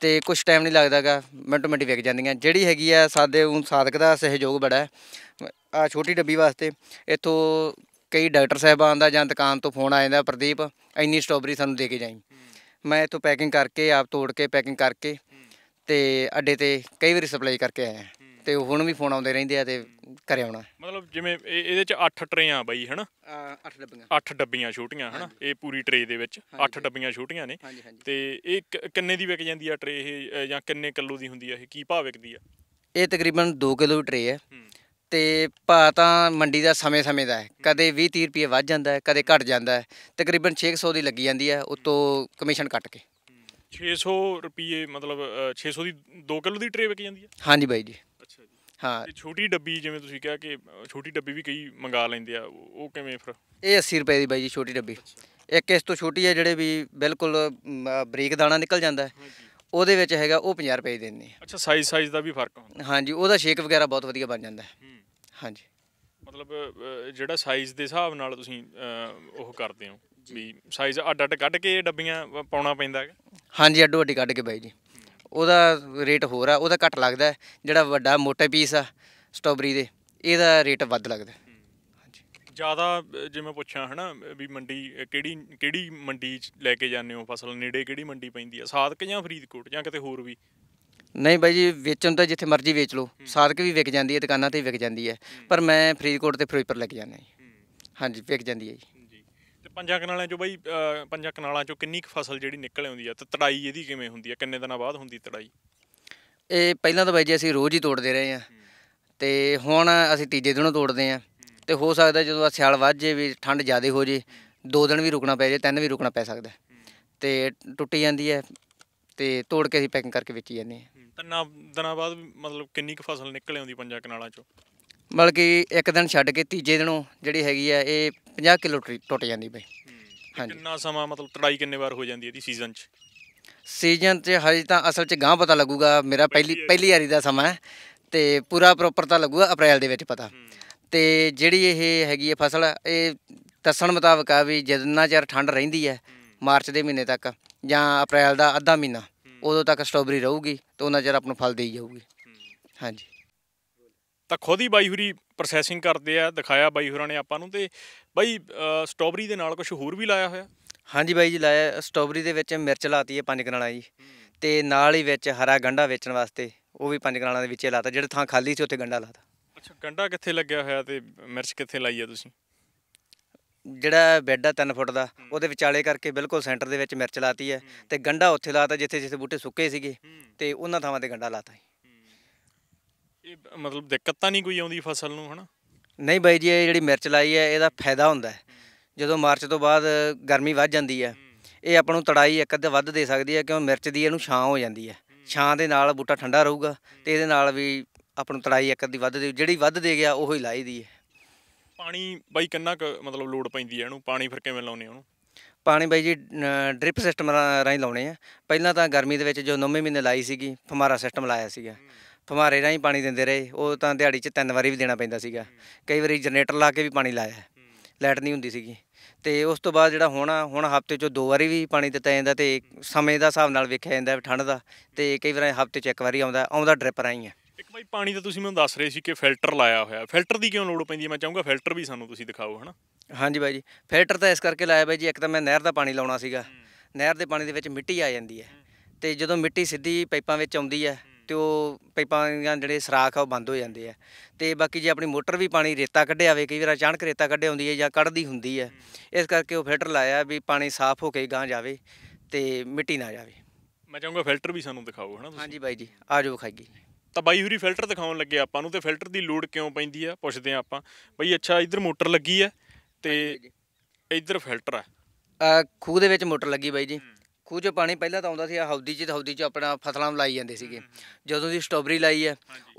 ਤੇ ਕੁਝ ਟਾਈਮ ਨਹੀਂ ਲੱਗਦਾਗਾ ਮਿੰਟੋ ਮਿੰਟ ਵਿਕ ਜਾਂਦੀਆਂ ਜਿਹੜੀ ਹੈਗੀ ਆ ਸਾਦੇ ਉਹ ਸਾਦਕ ਦਾ ਸਹਿਯੋਗ ਬੜਾ ਆ ਛੋਟੀ ਡੱਬੀ ਵਾਸਤੇ ਇੱਥੋਂ ਕਈ ਡਾਕਟਰ ਸਾਹਿਬਾਂ ਦਾ ਜਾਂ ਦੁਕਾਨ ਤੋਂ ਫੋਨ ਆ ਜਾਂਦਾ ਪ੍ਰਦੀਪ ਇੰਨੀ ਸਟ੍ਰੋਬਰੀ ਸਾਨੂੰ ਦੇ ਕੇ ਜਾਈ ਮੈਂ ਇੱਥੋਂ ਪੈਕਿੰਗ ਕਰਕੇ ਆਪ ਤੋੜ ਕੇ ਪੈਕਿੰਗ ਕਰਕੇ ਤੇ ਅੱਡੇ ਤੇ ਕਈ ਵਾਰੀ ਸਪਲਾਈ ਕਰਕੇ ਆਇਆ ਤੇ ਹੁਣ ਵੀ ਫੋਨ ਆਉਂਦੇ ਰਹਿੰਦੇ ਆ ਤੇ ਘਰੇ ਆਉਣਾ ਮਤਲਬ ਜਿਵੇਂ ਇਹ- ਇਹਦੇ ਚ 8 ਟਰੇ ਆ ਬਾਈ ਹਨਾ 8 ਡੱਬੀਆਂ 8 ਡੱਬੀਆਂ ਛੋਟੀਆਂ ਹਨਾ ਇਹ ਪੂਰੀ ਟਰੇ ਦੇ ਵਿੱਚ 8 ਡੱਬੀਆਂ ਛੋਟੀਆਂ ਨੇ ਤੇ ਇਹ ਕਿੰਨੇ ਦੀ ਵਿਕ ਜਾਂਦੀ ਆ ਟਰੇ ਇਹ ਜਾਂ ਕਿੰਨੇ ਕਿਲੋ ਦੀ ਹੁੰਦੀ ਆ ਇਹ ਕੀ ਭਾਅ ਵਿਕਦੀ ਆ ਇਹ ਤਕਰੀਬਨ 2 ਕਿਲੋ ਟਰੇ ਹੈ ਤੇ ਭਾਅ ਤਾਂ ਮੰਡੀ ਦਾ ਸਮੇਂ-ਸਮੇਂ ਦਾ ਹੈ ਕਦੇ 20-30 ਰੁਪਏ ਵੱਧ ਜਾਂਦਾ ਹੈ ਕਦੇ ਘਟ ਜਾਂਦਾ ਹੈ ਤਕਰੀਬਨ 600 ਦੀ ਲੱਗੀ ਜਾਂਦੀ ਆ ਉਤੋਂ ਕਮਿਸ਼ਨ ਕੱਟ ਕੇ 600 ਰੁਪਏ ਮਤਲਬ 600 ਦੀ 2 ਕਿਲੋ ਦੀ ਟਰੇ ਵਿਕ ਜਾਂਦੀ ਆ ਹਾਂਜੀ ਬਾਈ ਜੀ ਹਾਂ ਤੇ ਛੋਟੀ ਡੱਬੀ ਜਿਵੇਂ ਤੁਸੀਂ ਕਿਹਾ ਕਿ ਛੋਟੀ ਡੱਬੀ ਵੀ ਕਈ ਮੰਗਾ ਲੈਂਦੇ ਆ ਉਹ ਕਿਵੇਂ ਫਿਰ ਇਹ 80 ਰੁਪਏ ਦੀ ਬਾਈ ਜੀ ਛੋਟੀ ਡੱਬੀ ਇੱਕ ਇਸ ਤੋਂ ਛੋਟੀ ਹੈ ਜਿਹੜੇ ਵੀ ਬਿਲਕੁਲ ਬਰੀਕ ਦਾਣਾ ਨਿਕਲ ਜਾਂਦਾ ਹੈ ਉਹਦੇ ਵਿੱਚ ਹੈਗਾ ਉਹ 50 ਰੁਪਏ ਦੀ ਅੱਛਾ ਸਾਈਜ਼ ਸਾਈਜ਼ ਦਾ ਵੀ ਫਰਕ ਹੁੰਦਾ ਹਾਂਜੀ ਉਹਦਾ ਸ਼ੇਕ ਵਗੈਰਾ ਬਹੁਤ ਵਧੀਆ ਬਣ ਜਾਂਦਾ ਹੈ ਹਾਂਜੀ ਮਤਲਬ ਜਿਹੜਾ ਸਾਈਜ਼ ਦੇ ਹਿਸਾਬ ਨਾਲ ਤੁਸੀਂ ਉਹ ਕਰਦੇ ਹੋ ਵੀ ਸਾਈਜ਼ ਅੱਡ ਅੱਡ ਕੱਢ ਕੇ ਡੱਬੀਆਂ ਪਾਉਣਾ ਪੈਂਦਾ ਹੈ ਹਾਂਜੀ ਅੱਡ ਅੱਡੀ ਕੱਢ ਕੇ ਬਾਈ ਜੀ ਉਹਦਾ ਰੇਟ ਹੋਰ ਆ ਉਹਦਾ ਘੱਟ ਲੱਗਦਾ ਜਿਹੜਾ ਵੱਡਾ ਮੋਟੇ ਪੀਸ ਆ ਸਟ੍ਰਾਬਰੀ ਦੇ ਇਹਦਾ ਰੇਟ ਵੱਧ ਲੱਗਦਾ ਜਿਆਦਾ ਜੇ ਮੈਂ ਪੁੱਛਾਂ ਹਨਾ ਵੀ ਮੰਡੀ ਕਿਹੜੀ ਕਿਹੜੀ ਮੰਡੀ ਚ ਲੈ ਕੇ ਜਾਂਦੇ ਹੋ ਫਸਲ ਨੇੜੇ ਕਿਹੜੀ ਮੰਡੀ ਪੈਂਦੀ ਆ ਸਾਦਕ ਜਾਂ ਫਰੀਦਕੋਟ ਜਾਂ ਕਿਤੇ ਹੋਰ ਵੀ ਨਹੀਂ ਬਾਈ ਜੀ ਵੇਚਣ ਤਾਂ ਜਿੱਥੇ ਮਰਜ਼ੀ ਵੇਚ ਲਓ ਸਾਦਕ ਵੀ ਵਿਕ ਜਾਂਦੀ ਹੈ ਦੁਕਾਨਾਂ ਤੇ ਵਿਕ ਜਾਂਦੀ ਹੈ ਪਰ ਮੈਂ ਫਰੀਦਕੋਟ ਤੇ ਫਿਰੋਜ਼ਪੁਰ ਲੈ ਕੇ ਜਾਂਦਾ ਜੀ ਹਾਂਜੀ ਵਿਕ ਜਾਂਦੀ ਹੈ ਜੀ ਪੰਜਾਂ ਕਨਾਲਾਂ ਚੋਂ ਬਈ ਪੰਜਾਂ ਕਨਾਲਾਂ ਚੋਂ ਕਿੰਨੀ ਕੁ ਫਸਲ ਜਿਹੜੀ ਨਿਕਲ ਆਉਂਦੀ ਆ ਤੇ ਤੜਾਈ ਇਹਦੀ ਕਿਵੇਂ ਹੁੰਦੀ ਆ ਕਿੰਨੇ ਦਿਨਾਂ ਬਾਅਦ ਹੁੰਦੀ ਤੜਾਈ ਇਹ ਪਹਿਲਾਂ ਤਾਂ ਬਾਈ ਜੀ ਅਸੀਂ ਰੋਜ਼ ਹੀ ਤੋੜਦੇ ਰਹੇ ਆ ਤੇ ਹੁਣ ਅਸੀਂ ਤੀਜੇ ਦਿਨੋਂ ਤੋੜਦੇ ਆ ਤੇ ਹੋ ਸਕਦਾ ਜਦੋਂ ਆ ਸਿਆਲ ਵੱਜ ਜੇ ਵੀ ਠੰਡ ਜ਼ਿਆਦਾ ਹੋ ਜੇ ਦੋ ਦਿਨ ਵੀ ਰੁਕਣਾ ਪੈ ਜੇ ਤਿੰਨ ਵੀ ਰੁਕਣਾ ਪੈ ਸਕਦਾ ਤੇ ਟੁੱਟ ਜਾਂਦੀ ਹੈ ਤੇ ਤੋੜ ਕੇ ਅਸੀਂ ਪੈਕਿੰਗ ਕਰਕੇ ਵੇਚੀ ਜਾਂਦੇ ਆ ਤਿੰਨਾਂ ਦਿਨਾਂ ਬਾਅਦ ਮਤਲਬ ਕਿੰਨੀ ਕੁ ਫਸਲ ਨਿਕਲ ਆਉਂਦੀ ਪੰਜਾਂ ਕਨਾਲਾਂ ਚੋਂ ਮਤਲਬ ਕਿ ਇੱਕ ਦਿਨ ਛੱਡ ਕੇ ਤੀਜੇ ਦਿਨੋਂ ਜਿਹੜੀ ਹੈਗੀ ਆ ਇਹ 50 ਕਿਲੋ ਟੁੱਟ ਜਾਂਦੀ ਬਈ ਹਾਂਜੀ ਕਿੰਨਾ ਸਮਾਂ ਮਤਲਬ ਤੜਾਈ ਕਿੰਨੇ ਵਾਰ ਹੋ ਜਾਂਦੀ ਹੈ ਇਹਦੀ ਸੀਜ਼ਨ 'ਚ ਸੀਜ਼ਨ 'ਚ ਹਜੇ ਤਾਂ ਅਸਲ 'ਚ ਗਾਂ ਪਤਾ ਲੱਗੂਗਾ ਮੇਰਾ ਪਹਿਲੀ ਪਹਿਲੀ ਵਾਰੀ ਦਾ ਸਮਾਂ ਹੈ ਤੇ ਪੂਰਾ ਪ੍ਰੋਪਰ ਤਾਂ ਲੱਗੂਗਾ ਅਪ੍ਰੈਲ ਦੇ ਵਿੱਚ ਪਤਾ ਤੇ ਜਿਹੜੀ ਇਹ ਹੈਗੀ ਹੈ ਫਸਲ ਇਹ ਦੱਸਣ ਮੁਤਾਬਕ ਆ ਵੀ ਜਿੰਨਾ ਚਿਰ ਠੰਡ ਰਹਿੰਦੀ ਹੈ ਮਾਰਚ ਦੇ ਮਹੀਨੇ ਤੱਕ ਜਾਂ ਅਪ੍ਰੈਲ ਦਾ ਅੱਧਾ ਮਹੀਨਾ ਉਦੋਂ ਤੱਕ ਸਟ੍ਰੋਬਰੀ ਰਹੂਗੀ ਤੇ ਉਹਨਾਂ ਚਿਰ ਆਪਣਾ ਫਲ ਦੇਈ ਜਾਊਗੀ ਹਾਂਜੀ ਤਾਂ ਖੁਦ ਹੀ ਬਾਈ ਹੁਰੀ ਪ੍ਰੋਸੈਸਿੰਗ ਕਰਦੇ ਆ ਦਿਖਾਇਆ ਬਾਈ ਹੁਰਾਂ ਨੇ ਆਪਾਂ ਨੂੰ ਤੇ ਬਾਈ ਸਟ੍ਰੋਬਰੀ ਦੇ ਨਾਲ ਕੁਝ ਹੋਰ ਵੀ ਲਾਇਆ ਹੋਇਆ ਹਾਂਜੀ ਬਾਈ ਜੀ ਲਾਇਆ ਸਟ੍ਰੋਬਰੀ ਦੇ ਵਿੱਚ ਮਿਰਚ ਲਾਤੀ ਹੈ ਪੰਜ ਕਨਾਲਾਂ ਜੀ ਤੇ ਨਾਲ ਹੀ ਵਿੱਚ ਹਰਾ ਗੰਡਾ ਵੇਚਣ ਵਾਸਤੇ ਉਹ ਵੀ ਪੰਜ ਕਨਾਲਾਂ ਦੇ ਵਿੱਚ ਲਾਤਾ ਜਿਹੜਾ ਥਾਂ ਖਾਲੀ ਸੀ ਉੱਥੇ ਗੰਡਾ ਲਾਤਾ ਅੱਛਾ ਗੰਡਾ ਕਿੱਥੇ ਲੱਗਿਆ ਹੋਇਆ ਤੇ ਮਿਰਚ ਕਿੱਥੇ ਲਾਈ ਆ ਤੁਸੀਂ ਜਿਹੜਾ ਬੈੱਡ ਆ 3 ਫੁੱਟ ਦਾ ਉਹਦੇ ਵਿਚਾਲੇ ਕਰਕੇ ਬਿਲਕੁਲ ਸੈਂਟਰ ਦੇ ਵਿੱਚ ਮਿਰਚ ਲਾਤੀ ਹੈ ਤੇ ਗੰਡਾ ਉੱਥੇ ਲਾਤਾ ਜਿੱਥੇ ਜਿੱਥੇ ਬੂਟੇ ਸੁੱਕੇ ਸੀਗੇ ਤੇ ਉਹਨਾਂ ਥਾਵਾਂ ਤੇ ਗੰਡਾ ਲਾਤਾ ਇਹ ਮਤਲਬ ਦਿੱਕਤ ਤਾਂ ਨਹੀਂ ਕੋਈ ਆਉਂਦੀ ਫਸਲ ਨੂੰ ਹਨਾ ਨਹੀਂ ਬਾਈ ਜੀ ਇਹ ਜਿਹੜੀ ਮਿਰਚ ਲਾਈ ਹੈ ਇਹਦਾ ਫਾਇਦਾ ਹੁੰਦਾ ਹੈ ਜਦੋਂ ਮਾਰਚ ਤੋਂ ਬਾਅਦ ਗਰਮੀ ਵੱਧ ਜਾਂਦੀ ਹੈ ਇਹ ਆਪਾਂ ਨੂੰ ਤੜਾਈ ਇੱਕ ਅੱਧੇ ਵੱਧ ਦੇ ਸਕਦੀ ਹੈ ਕਿਉਂ ਮਿਰਚ ਦੀ ਇਹਨੂੰ ਛਾਂ ਹੋ ਜਾਂਦੀ ਹੈ ਛਾਂ ਦੇ ਨਾਲ ਬੂਟਾ ਠੰਡਾ ਰਹੂਗਾ ਤੇ ਇਹਦੇ ਨਾਲ ਵੀ ਆਪਾਂ ਨੂੰ ਤੜਾਈ ਇੱਕ ਅੱਧੀ ਵੱਧ ਦੇ ਜਿਹੜੀ ਵੱਧ ਦੇ ਗਿਆ ਉਹੀ ਹੀ ਲਾਈ ਦੀ ਹੈ ਪਾਣੀ ਬਾਈ ਕਿੰਨਾ ਕੁ ਮਤਲਬ ਲੋਡ ਪੈਂਦੀ ਹੈ ਇਹਨੂੰ ਪਾਣੀ ਫਿਰ ਕਿਵੇਂ ਲਾਉਨੇ ਉਹਨੂੰ ਪਾਣੀ ਬਾਈ ਜੀ ਡ੍ਰਿਪ ਸਿਸਟਮ ਰਾਹੀਂ ਲਾਉਣੇ ਆ ਪਹਿਲਾਂ ਤਾਂ ਗਰਮੀ ਦੇ ਵਿੱਚ ਜੋ 9 ਮਹੀਨੇ ਲਾਈ ਸੀਗੀ ਫਮਾਰਾ ਸਿਸਟਮ ਲਾਇਆ ਸੀਗਾ ਫੁਹਾਰੇ ਰਾਹੀਂ ਪਾਣੀ ਦਿੰਦੇ ਰਹੇ ਉਹ ਤਾਂ ਦਿਹਾੜੀ 'ਚ ਤਿੰਨ ਵਾਰੀ ਵੀ ਦੇਣਾ ਪੈਂਦਾ ਸੀਗਾ ਕਈ ਵਾਰੀ ਜਨਰੇਟਰ ਲਾ ਕੇ ਵੀ ਪਾਣੀ ਲਾਇਆ ਲਾਈਟ ਨਹੀਂ ਹੁੰਦੀ ਸੀਗੀ ਤੇ ਉਸ ਤੋਂ ਬਾਅਦ ਜਿਹੜਾ ਹੁਣ ਹੁਣ ਹਫਤੇ 'ਚ ਦੋ ਵਾਰੀ ਵੀ ਪਾਣੀ ਦਿੱਤਾ ਜਾਂਦਾ ਤੇ ਸਮੇਂ ਦਾ ਹਿਸਾਬ ਨਾਲ ਵੇਖਿਆ ਜਾਂਦਾ ਠੰਡ ਦਾ ਤੇ ਕਈ ਵਾਰੀ ਹਫਤੇ 'ਚ ਇੱਕ ਵਾਰੀ ਆਉਂਦਾ ਆਉਂਦਾ ਡ੍ਰਿਪ ਰਾਹੀਂ ਹੈ ਇੱਕ ਬਾਈ ਪਾਣੀ ਦਾ ਤੁਸੀਂ ਮੈਨੂੰ ਦੱਸ ਰਹੇ ਸੀ ਕਿ ਫਿਲਟਰ ਲਾਇਆ ਹੋਇਆ ਫਿਲਟਰ ਦੀ ਕਿਉਂ ਲੋੜ ਪੈਂਦੀ ਹੈ ਮੈਂ ਚਾਹੂੰਗਾ ਫਿਲਟਰ ਵੀ ਸਾਨੂੰ ਤੁਸੀਂ ਦਿਖਾਓ ਹਨਾ ਹਾਂਜੀ ਬਾਈ ਜੀ ਫਿਲਟਰ ਤਾਂ ਇਸ ਕਰਕੇ ਲਾਇਆ ਬਾਈ ਜੀ ਇੱਕ ਤਾਂ ਮੈਂ ਨਹਿਰ ਦਾ ਪਾਣੀ ਲਾਉਣਾ ਸੀਗਾ ਨਹਿਰ ਦੇ ਪਾਣੀ ਦੇ ਵਿੱਚ ਮਿੱਟੀ ਆ ਜਾਂਦੀ ਹੈ ਤੇ ਜਦੋਂ ਮਿੱਟੀ ਸਿੱਧੀ ਪਾਈਪਾਂ ਵਿੱਚ ਆਉਂਦੀ ਹੈ ਤੇ ਉਹ ਪਾਈਪਾਂ ਦੀਆਂ ਜਿਹੜੇ ਸਰਾਖ ਆ ਉਹ ਬੰਦ ਹੋ ਜਾਂਦੇ ਆ ਤੇ ਬਾਕੀ ਜੇ ਆਪਣੀ ਮੋਟਰ ਵੀ ਪਾਣੀ ਰੇਤਾ ਕੱਢਿਆ ਹੋਵੇ ਕਈ ਵਾਰ ਅਚਾਨਕ ਰੇਤਾ ਕੱਢਿਆ ਹੁੰਦੀ ਹੈ ਜਾਂ ਕੱਢਦੀ ਹੁੰਦੀ ਹੈ ਇਸ ਕਰਕੇ ਉਹ ਫਿਲਟਰ ਲਾਇਆ ਵੀ ਪਾਣੀ ਸਾਫ਼ ਹੋ ਕੇ ਗਾਂ ਜਾਵੇ ਤੇ ਮਿੱਟੀ ਨਾ ਜਾਵੇ ਮੈਂ ਚਾਹੂੰਗਾ ਫਿਲਟਰ ਵੀ ਸਾਨੂੰ ਦਿਖਾਓ ਹਨਾ ਤੁਸੀਂ ਹਾਂਜੀ ਬਾਈ ਜੀ ਆ ਜਾਓ ਵਿਖਾਈਏ ਤਾਂ ਬਾਈ ਹੁਰੀ ਫਿਲਟਰ ਦਿਖਾਉਣ ਲੱਗੇ ਆਪਾਂ ਨੂੰ ਤੇ ਫਿਲਟਰ ਦੀ ਲੋੜ ਕਿਉਂ ਪੈਂਦੀ ਆ ਪੁੱਛਦੇ ਆ ਆਪਾਂ ਬਈ ਅੱਛਾ ਇੱਧਰ ਮੋਟਰ ਲੱਗੀ ਆ ਤੇ ਇੱਧਰ ਫਿਲਟਰ ਆ ਖੂਹ ਦੇ ਵਿੱਚ ਮੋਟਰ ਲੱਗੀ ਬਾਈ ਜੀ ਖੂਹ 'ਚ ਪਾਣੀ ਪਹਿਲਾਂ ਤਾਂ ਆਉਂਦਾ ਸੀ ਆਹ ਹੌਦੀ 'ਚ ਹੌਦੀ 'ਚ ਆਪਣਾ ਫਸਲਾਂ ਲਾਈ ਜਾਂਦੇ ਸੀਗੇ ਜਦੋਂ ਦੀ ਸਟ੍ਰਾਬਰੀ ਲਾਈ ਹੈ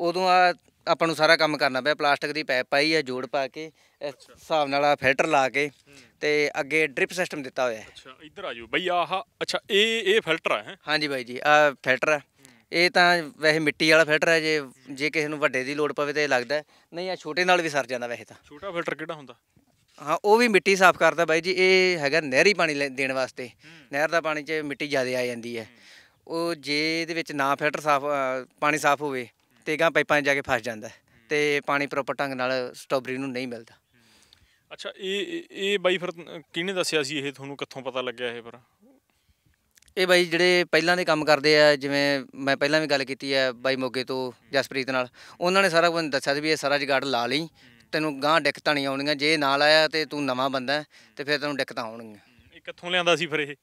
ਉਦੋਂ ਆ ਆਪਾਂ ਨੂੰ ਸਾਰਾ ਕੰਮ ਕਰਨਾ ਪਿਆ ਪਲਾਸਟਿਕ ਦੀ ਪਾਈਪ ਪਾਈ ਹੈ ਜੋੜ ਪਾ ਕੇ ਇਸ ਹਿਸਾਬ ਨਾਲ ਆ ਫਿਲਟਰ ਲਾ ਕੇ ਤੇ ਅੱਗੇ ਡ੍ਰਿਪ ਸਿਸਟਮ ਦਿੱਤਾ ਹੋਇਆ ਹੈ ਅੱਛਾ ਇੱਧਰ ਆ ਜਾਓ ਬਈ ਆਹ ਅੱਛਾ ਇਹ ਇਹ ਫਿਲਟਰ ਹੈ ਹਾਂਜੀ ਬਾਈ ਜੀ ਆ ਫਿਲਟਰ ਹੈ ਇਹ ਤਾਂ ਵੈਸੇ ਮਿੱਟੀ ਵਾਲਾ ਫਿਲਟਰ ਹੈ ਜੇ ਜੇ ਕਿਸੇ ਨੂੰ ਵੱਡੇ ਦੀ ਲੋੜ ਪਵੇ ਤੇ ਲੱਗਦਾ ਨਹੀਂ ਆ ਛੋਟੇ ਨਾਲ ਵੀ ਸਰ ਜਾਂਦਾ ਵੈਸੇ ਤਾਂ ਛੋਟਾ ਫਿਲਟਰ ਕਿਹੜਾ ਹੁੰਦਾ ਹਾਂ ਉਹ ਵੀ ਮਿੱਟੀ ਸਾਫ਼ ਕਰਦਾ ਬਾਈ ਜੀ ਇਹ ਹੈਗਾ ਨਹਿਰੀ ਪਾਣੀ ਦੇਣ ਵਾਸਤੇ ਨਹਿਰ ਦਾ ਪਾਣੀ 'ਚ ਮਿੱਟੀ ਜ਼ਿਆਦਾ ਆ ਜਾਂਦੀ ਹੈ ਉਹ ਜੇ ਇਹਦੇ ਵਿੱਚ ਨਾ ਫਿਲਟਰ ਸਾਫ਼ ਪਾਣੀ ਸਾਫ਼ ਹੋਵੇ ਤੇ ਗਾਂ ਪਾਈਪਾਂ 'ਚ ਜਾ ਕੇ ਫਸ ਜਾਂਦਾ ਤੇ ਪਾਣੀ ਪ੍ਰੋਪਰ ਢੰਗ ਨਾਲ ਸਟ੍ਰਾਬੇਰੀ ਨੂੰ ਨਹੀਂ ਮਿਲਦਾ ਅੱਛਾ ਇਹ ਇਹ- ਬਾਈ ਫਿਰ ਕਿਹਨੇ ਦੱਸਿਆ ਸੀ ਇਹ ਤੁਹਾਨੂੰ ਕਿੱਥੋਂ ਪਤਾ ਲੱਗਿਆ ਇਹ ਪਰ ਇਹ ਬਾਈ ਜਿਹੜੇ ਪਹਿਲਾਂ ਦੇ ਕੰਮ ਕਰਦੇ ਆ ਜਿਵੇਂ ਮੈਂ ਪਹਿਲਾਂ ਵੀ ਗੱਲ ਕੀਤੀ ਹੈ ਬਾਈ ਮੋਗੇ ਤੋਂ ਜਸਪ੍ਰੀਤ ਨਾਲ ਉਹਨਾਂ ਨੇ ਸਾਰਾ ਕੁਝ ਦੱਸਿਆ ਸੀ ਵੀ ਇਹ ਸਾਰਾ ਜਗੜ ਲਾ ਲਈ ਤੈਨੂੰ ਗਾਂ ਦਿੱਕਤਾਂ ਨਹੀਂ ਆਉਣੀਆਂ ਜੇ ਨਾਲ ਆਇਆ ਤੇ ਤੂੰ ਨਵਾਂ ਬੰਦਾ ਤੇ ਫਿਰ ਤੈਨੂੰ ਦਿੱਕਤਾਂ ਆਉਣਗੀਆਂ ਇਹ ਕਿੱਥੋਂ ਲਿਆਂਦਾ ਸੀ ਫਿਰ ਇਹ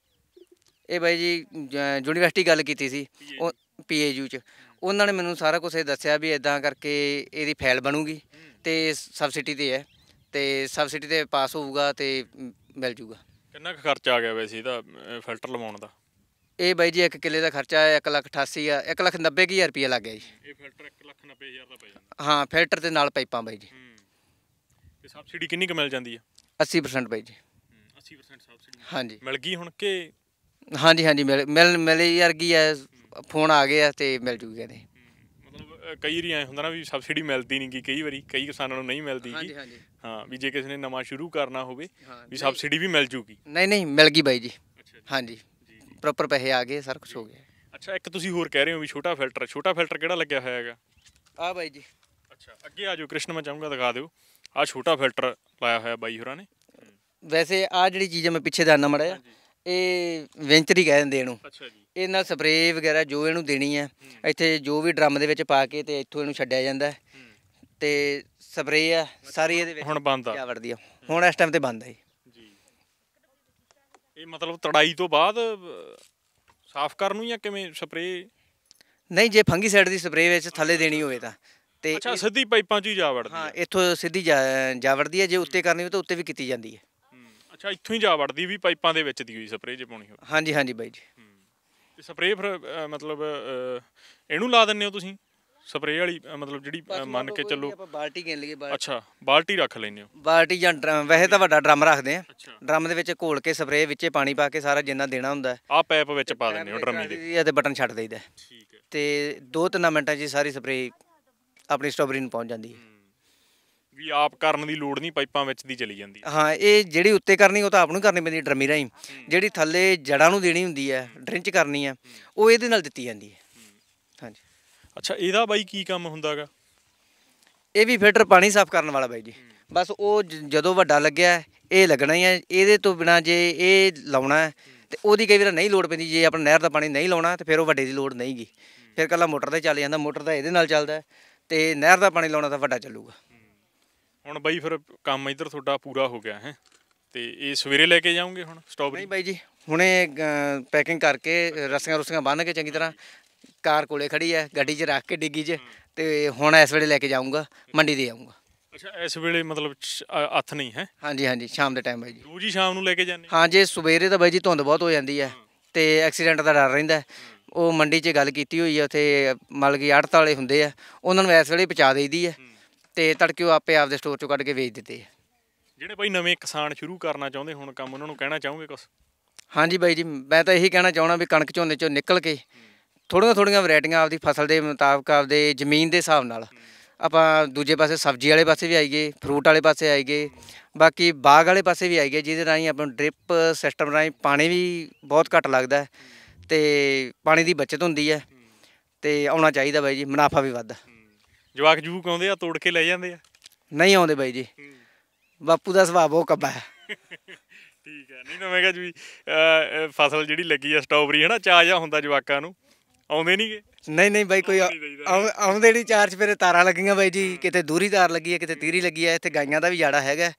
ਇਹ ਬਾਈ ਜੀ ਯੂਨੀਵਰਸਿਟੀ ਗੱਲ ਕੀਤੀ ਸੀ ਉਹ ਪੀਏਯੂ ਚ ਉਹਨਾਂ ਨੇ ਮੈਨੂੰ ਸਾਰਾ ਕੁਝ ਇਹ ਦੱਸਿਆ ਵੀ ਇਦਾਂ ਕਰਕੇ ਇਹਦੀ ਫਾਈਲ ਬਣੂਗੀ ਤੇ ਸਬਸਿਡੀ ਤੇ ਹੈ ਤੇ ਸਬਸਿਡੀ ਤੇ ਪਾਸ ਹੋਊਗਾ ਤੇ ਮਿਲ ਜੂਗਾ ਕਿੰਨਾ ਕੁ ਖਰਚਾ ਆ ਗਿਆ ਵੈਸੇ ਇਹਦਾ ਫਿਲਟਰ ਲਵਾਉਣ ਦਾ ਇਹ ਬਾਈ ਜੀ ਇੱਕ ਕਿੱਲੇ ਦਾ ਖਰਚਾ 1 ਲੱਖ 88 ਆ 1 ਲੱਖ 90 ਹਜ਼ਾਰ ਰੁਪਏ ਲੱਗ ਗਿਆ ਜੀ ਇਹ ਫਿਲਟਰ 1 ਲੱਖ 90 ਹਜ਼ਾਰ ਦਾ ਪੈ ਜਾਂਦਾ ਹਾਂ ਫਿਲਟਰ ਤੇ ਨਾਲ ਪਾਈਪਾਂ ਬਾਈ ਜੀ ਤੇ ਸਬਸਿਡੀ ਕਿੰਨੀ ਕੁ ਮਿਲ ਜਾਂਦੀ ਹੈ 80% ਬਾਈ ਜੀ 80% ਸਬਸਿਡੀ ਹਾਂਜੀ ਮਿਲ ਗਈ ਹੁਣ ਕਿ ਹਾਂਜੀ ਹਾਂਜੀ ਮਿਲ ਮਿਲ ਮਿਲੇ ਯਾਰ ਕੀ ਹੈ ਫੋਨ ਆ ਗਿਆ ਤੇ ਮਿਲ ਜੂਗੀ ਇਹਦੇ ਮਤਲਬ ਕਈ ਵਾਰੀ ਆਏ ਹੁੰਦਾ ਨਾ ਵੀ ਸਬਸਿਡੀ ਮਿਲਦੀ ਨਹੀਂ ਕਿ ਕਈ ਵਾਰੀ ਕਈ ਕਿਸਾਨਾਂ ਨੂੰ ਨਹੀਂ ਮਿਲਦੀ ਜੀ ਹਾਂ ਵੀ ਜੇ ਕਿਸੇ ਨੇ ਨਵਾਂ ਸ਼ੁਰੂ ਕਰਨਾ ਹੋਵੇ ਵੀ ਸਬਸਿਡੀ ਵੀ ਮਿਲ ਜੂਗੀ ਨਹੀਂ ਨਹੀਂ ਮਿਲ ਗਈ ਬਾਈ ਜੀ ਹਾਂਜੀ ਪ੍ਰੋਪਰ ਪੈਸੇ ਆ ਗਏ ਸਾਰਾ ਕੁਝ ਹੋ ਗਿਆ ਅੱਛਾ ਇੱਕ ਤੁਸੀਂ ਹੋਰ ਕਹਿ ਰਹੇ ਹੋ ਵੀ ਛੋਟਾ ਫਿਲਟਰ ਛੋਟਾ ਫਿਲਟਰ ਕਿਹੜਾ ਲੱਗਿਆ ਹੋਇਆ ਹੈਗਾ ਆ ਬਾਈ ਜੀ ਅੱਛਾ ਅੱਗੇ ਆ ਜਾਓ ਕ੍ਰਿਸ਼ਨ ਮੈਂ ਚਾਹੂੰਗਾ ਦਿਖਾ ਦਿਓ ਆ ਛੋਟਾ ਫਿਲਟਰ ਲਾਇਆ ਹੋਇਆ ਬਾਈ ਹੋਰਾਂ ਨੇ ਵੈਸੇ ਆ ਜਿਹੜੀ ਚੀਜ਼ ਮੈਂ ਪਿੱਛੇ ਦਾ ਨੰਬਰ ਇਹ ਵੈਂਚਰੀ ਕਹਿ ਦਿੰਦੇ ਇਹਨੂੰ ਅੱਛਾ ਜੀ ਇਹ ਨਾਲ ਸਪਰੇਅ ਵਗੈਰਾ ਜੋ ਇਹਨੂੰ ਦੇਣੀ ਹੈ ਇੱਥੇ ਜੋ ਵੀ ਡਰਮ ਦੇ ਵਿੱਚ ਪਾ ਕੇ ਤੇ ਇੱਥੋਂ ਇਹਨੂੰ ਛੱਡਿਆ ਜਾਂਦਾ ਤੇ ਸਪਰੇਅ ਆ ਸਾਰੀ ਇਹਦੇ ਵਿੱਚ ਹੁਣ ਬੰਦ ਆ ਕੀ ਵੜਦੀ ਆ ਹੁਣ ਇਸ ਟਾਈਮ ਤੇ ਬੰਦ ਹੈ ਜੀ ਇਹ ਮਤਲਬ ਤੜਾਈ ਤੋਂ ਬਾਅਦ ਸਾਫ਼ ਕਰਨ ਨੂੰ ਜਾਂ ਕਿਵੇਂ ਸਪਰੇਅ ਨਹੀਂ ਜੇ ਫੰਗੀਸਾਈਡ ਦੀ ਸਪਰੇਅ ਵਿੱਚ ਥੱਲੇ ਦੇਣੀ ਹੋਵੇ ਤਾਂ ਤੇ ਅੱਛਾ ਸਿੱਧੀ ਪਾਈਪਾਂ 'ਚ ਹੀ ਜਾ ਵੜਦੀ ਹਾਂ ਇੱਥੋਂ ਸਿੱਧੀ ਜਾ- ਵੜਦੀ ਹੈ ਜੇ ਉੱਤੇ ਕਰਨੀ ਹੋਵੇ ਤਾਂ ਉੱਤੇ ਵੀ ਕੀਤੀ ਜਾਂਦੀ ਹੈ ਹੂੰ। ਅੱਛਾ ਇੱਥੋਂ ਹੀ ਜਾ ਵੜਦੀ ਵੀ ਪਾਈਪਾਂ ਦੇ ਵਿੱਚ ਦੀ ਹੋਈ ਸਪਰੇਅ ਜੇ ਪਾਉਣੀ ਹੋਵੇ ਹਾਂਜੀ ਹਾਂਜੀ ਬਾਈ ਜੀ ਤੇ ਸਪਰੇਅ ਫਿਰ ਮਤਲਬ ਇਹਨੂੰ ਲਾ ਦਿੰਨੇ ਹੋ ਤੁਸੀਂ ਸਪਰੇਅ ਵਾਲੀ ਮਤਲਬ ਜਿਹੜੀ ਮੰਨ ਕੇ ਚੱਲੋ ਆਪਾਂ ਬਾਲਟੀ ਗਿਣ ਲਈਏ ਬਾਲਟੀ ਅੱਛਾ ਬਾਲਟੀ ਰੱਖ ਲੈਨੇ ਹੋ ਬਾਲਟੀ ਜਾਂ ਡਰਮ ਵੈਸੇ ਤਾਂ ਵੱਡਾ ਡਰਮ ਰੱਖਦੇ ਆ ਡਰਮ ਦੇ ਵਿੱਚ ਘੋਲ ਕੇ ਸਪਰੇਅ ਵਿੱਚੇ ਪਾਣੀ ਪਾ ਕੇ ਸਾਰਾ ਜਿੰਨਾ ਦੇਣਾ ਹੁੰਦਾ ਹੈ ਆ ਪੈਪ ਵਿੱਚ ਪਾ ਦਿੰਨੇ ਹੋ ਡਰਮੀ ਦੇ ਤੇ ਬਟਨ ਛੱਡ ਦੇਈਦਾ ਠੀਕ ਹੈ ਤੇ 2-3 ਮਿੰਟਾਂ 'ਚ ਸਾਰੀ ਸਪਰੇਅ ਆਪਣੀ ਸਟ੍ਰਾਬੇਰੀ ਨੂੰ ਪਹੁੰਚ ਜਾਂਦੀ ਹੈ ਵੀ ਆਪ ਕਰਨ ਦੀ ਲੋੜ ਨਹੀਂ ਪਾਈਪਾਂ ਵਿੱਚ ਦੀ ਚਲੀ ਜਾਂਦੀ ਹਾਂ ਇਹ ਜਿਹੜੀ ਉੱਤੇ ਕਰਨੀ ਉਹ ਤਾਂ ਆਪ ਨੂੰ ਕਰਨੀ ਪੈਂਦੀ ਡਰਮੀ ਰਾਈ ਜਿਹੜੀ ਥੱਲੇ ਜੜਾਂ ਨੂੰ ਦੇਣੀ ਹੁੰਦੀ ਹੈ ਡ੍ਰਿੰਚ ਕਰਨੀ ਹੈ ਉਹ ਇਹਦੇ ਨਾਲ ਦਿੱਤੀ ਜਾਂਦੀ ਹੈ ਹਾਂਜੀ ਅੱਛਾ ਇਹਦਾ ਬਾਈ ਕੀ ਕੰਮ ਹੁੰਦਾਗਾ ਇਹ ਵੀ ਫਿਲਟਰ ਪਾਣੀ ਸਾਫ਼ ਕਰਨ ਵਾਲਾ ਬਾਈ ਜੀ ਬਸ ਉਹ ਜਦੋਂ ਵੱਡਾ ਲੱਗਿਆ ਇਹ ਲੱਗਣਾ ਹੀ ਹੈ ਇਹਦੇ ਤੋਂ ਬਿਨਾ ਜੇ ਇਹ ਲਾਉਣਾ ਹੈ ਤੇ ਉਹਦੀ ਕਈ ਵਾਰ ਨਹੀਂ ਲੋੜ ਪੈਂਦੀ ਜੇ ਆਪਣਾ ਨਹਿਰ ਦਾ ਪਾਣੀ ਨਹੀਂ ਲਾਉਣਾ ਤੇ ਫਿਰ ਉਹ ਵੱਡੇ ਦੀ ਲੋੜ ਨਹੀਂਗੀ ਫਿਰ ਕੱਲਾ ਮੋਟਰ ਤੇ ਚੱਲ ਜਾਂਦਾ ਮੋਟਰ ਦਾ ਇਹਦੇ ਨਾਲ ਚੱਲਦਾ ਹੈ ਤੇ ਨਹਿਰ ਦਾ ਪਾਣੀ ਲਾਉਣਾ ਤਾਂ ਵੱਡਾ ਚੱਲੂਗਾ ਹੁਣ ਬਾਈ ਫਿਰ ਕੰਮ ਇੱਧਰ ਤੁਹਾਡਾ ਪੂਰਾ ਹੋ ਗਿਆ ਹੈ ਤੇ ਇਹ ਸਵੇਰੇ ਲੈ ਕੇ ਜਾਓਗੇ ਹੁਣ ਸਟ੍ਰਾਬੇਰੀ ਨਹੀਂ ਬਾਈ ਜੀ ਹੁਣੇ ਪੈਕਿੰਗ ਕਰਕੇ ਰਸੀਆਂ ਰੁਸੀਆਂ ਬੰਨ ਕੇ ਚੰਗੀ ਤਰ੍ਹਾਂ ਕਾਰ ਕੋਲੇ ਖੜੀ ਹੈ ਗੱਡੀ 'ਚ ਰੱਖ ਕੇ ਡਿੱਗੀ 'ਚ ਤੇ ਹੁਣ ਇਸ ਵੇਲੇ ਲੈ ਕੇ ਜਾਊਂਗਾ ਮੰਡੀ ਦੇ ਆਊਂਗਾ ਅੱਛਾ ਇਸ ਵੇਲੇ ਮਤਲਬ ਹੱਥ ਨਹੀਂ ਹੈ ਹਾਂਜੀ ਹਾਂਜੀ ਸ਼ਾਮ ਦੇ ਟਾਈਮ ਬਾਈ ਜੀ ਦੂਜੀ ਸ਼ਾਮ ਨੂੰ ਲੈ ਕੇ ਜਾਂਦੇ ਹਾਂ ਸਵੇਰੇ ਤਾਂ ਬਾਈ ਜੀ ਧੁੰਦ ਬਹੁਤ ਹੋ ਜਾਂਦੀ ਹੈ ਤੇ ਐਕਸੀਡੈਂਟ ਦਾ ਡਰ ਰਹਿੰਦਾ ਉਹ ਮੰਡੀ 'ਚ ਗੱਲ ਕੀਤੀ ਹੋਈ ਆ ਉੱਥੇ ਮਲਗੀ ਕਿ ਆੜਤ ਵਾਲੇ ਹੁੰਦੇ ਆ ਉਹਨਾਂ ਨੂੰ ਇਸ ਵੇਲੇ ਪਹੁੰਚਾ ਦੇਈਦੀ ਹੈ ਤੇ ਤੜਕੇ ਉਹ ਆਪੇ ਆਪਦੇ ਸਟੋਰ 'ਚੋਂ ਕੱਢ ਕੇ ਵੇਚ ਦਿੱਤੇ ਆ ਜਿਹੜੇ ਬਾਈ ਨਵੇਂ ਕਿਸਾਨ ਸ਼ੁਰੂ ਕਰਨਾ ਚਾਹੁੰਦੇ ਹੁਣ ਕੰਮ ਉਹਨਾਂ ਨੂੰ ਕਹਿਣਾ ਚਾਹੋਗੇ ਕੁਝ ਹਾਂਜੀ ਬਾਈ ਜੀ ਮੈਂ ਤਾਂ ਇਹੀ ਕਹਿਣਾ ਚਾਹਣਾ ਵੀ ਕਣਕ ਝੋਨੇ 'ਚੋਂ ਨਿਕਲ ਕੇ ਥੋੜੀਆਂ ਥੋੜੀਆਂ ਵੈਰਾਈਟੀਆਂ ਆਪਦੀ ਫਸਲ ਦੇ ਮੁਤਾਬਕ ਆਪਦੇ ਜ਼ਮੀਨ ਦੇ ਹਿਸਾਬ ਨਾਲ ਆਪਾਂ ਦੂਜੇ ਪਾਸੇ ਸਬਜ਼ੀ ਵਾਲੇ ਪਾਸੇ ਵੀ ਆਈਏ ਫਰੂਟ ਵਾਲੇ ਪਾਸੇ ਆਈਏ ਬਾਕੀ ਬਾਗ ਵਾਲੇ ਪਾਸੇ ਵੀ ਆਈਏ ਜਿਹਦੇ ਰਾਹੀਂ ਆਪਾਂ ਨੂੰ ਡ੍ਰਿਪ ਸਿਸਟਮ ਰਾਹੀਂ ਪਾਣੀ ਵੀ ਬਹੁਤ ਘੱਟ ਲੱਗਦਾ ਤੇ ਪਾਣੀ ਦੀ ਬਚਤ ਹੁੰਦੀ ਹੈ ਤੇ ਆਉਣਾ ਚਾਹੀਦਾ ਬਾਈ ਜੀ ਮੁਨਾਫਾ ਵੀ ਵੱਧ ਜਵਾਕ ਜੂਕ ਆਉਂਦੇ ਆ ਤੋੜ ਕੇ ਲੈ ਜਾਂਦੇ ਆ ਨਹੀਂ ਆਉਂਦੇ ਬਾਈ ਜੀ ਬਾਪੂ ਦਾ ਸੁਭਾਅ ਬਹੁਤ ਕੱਬਾ ਹੈ ਠੀਕ ਹੈ ਨਹੀਂ ਤਾਂ ਮੈਂ ਜੀ ਫਸਲ ਜਿਹੜੀ ਲੱਗੀ ਆ ਸਟ੍ਰਾਬਰੀ ਹੈ ਨਾ ਚਾਹ ਜਾ ਹੁੰਦਾ ਜਵਾਕਾਂ ਨੂੰ ਆਉਂਦੇ ਨਹੀਂਗੇ ਨਹੀਂ ਨਹੀਂ ਬਾਈ ਕੋਈ ਆਉਂਦੇ ਨਹੀਂ ਚਾਰ ਚ ਤਾਰਾਂ ਲੱਗੀਆਂ ਬਾਈ ਜੀ ਕਿਤੇ ਦੂਰੀ ਤਾਰ ਲੱਗੀ ਹੈ ਕਿਤੇ ਤੀਰੀ ਲੱਗੀ ਹੈ ਇੱਥੇ ਗਾਈਆਂ ਦਾ ਵੀ ਜਾੜਾ ਹੈਗਾ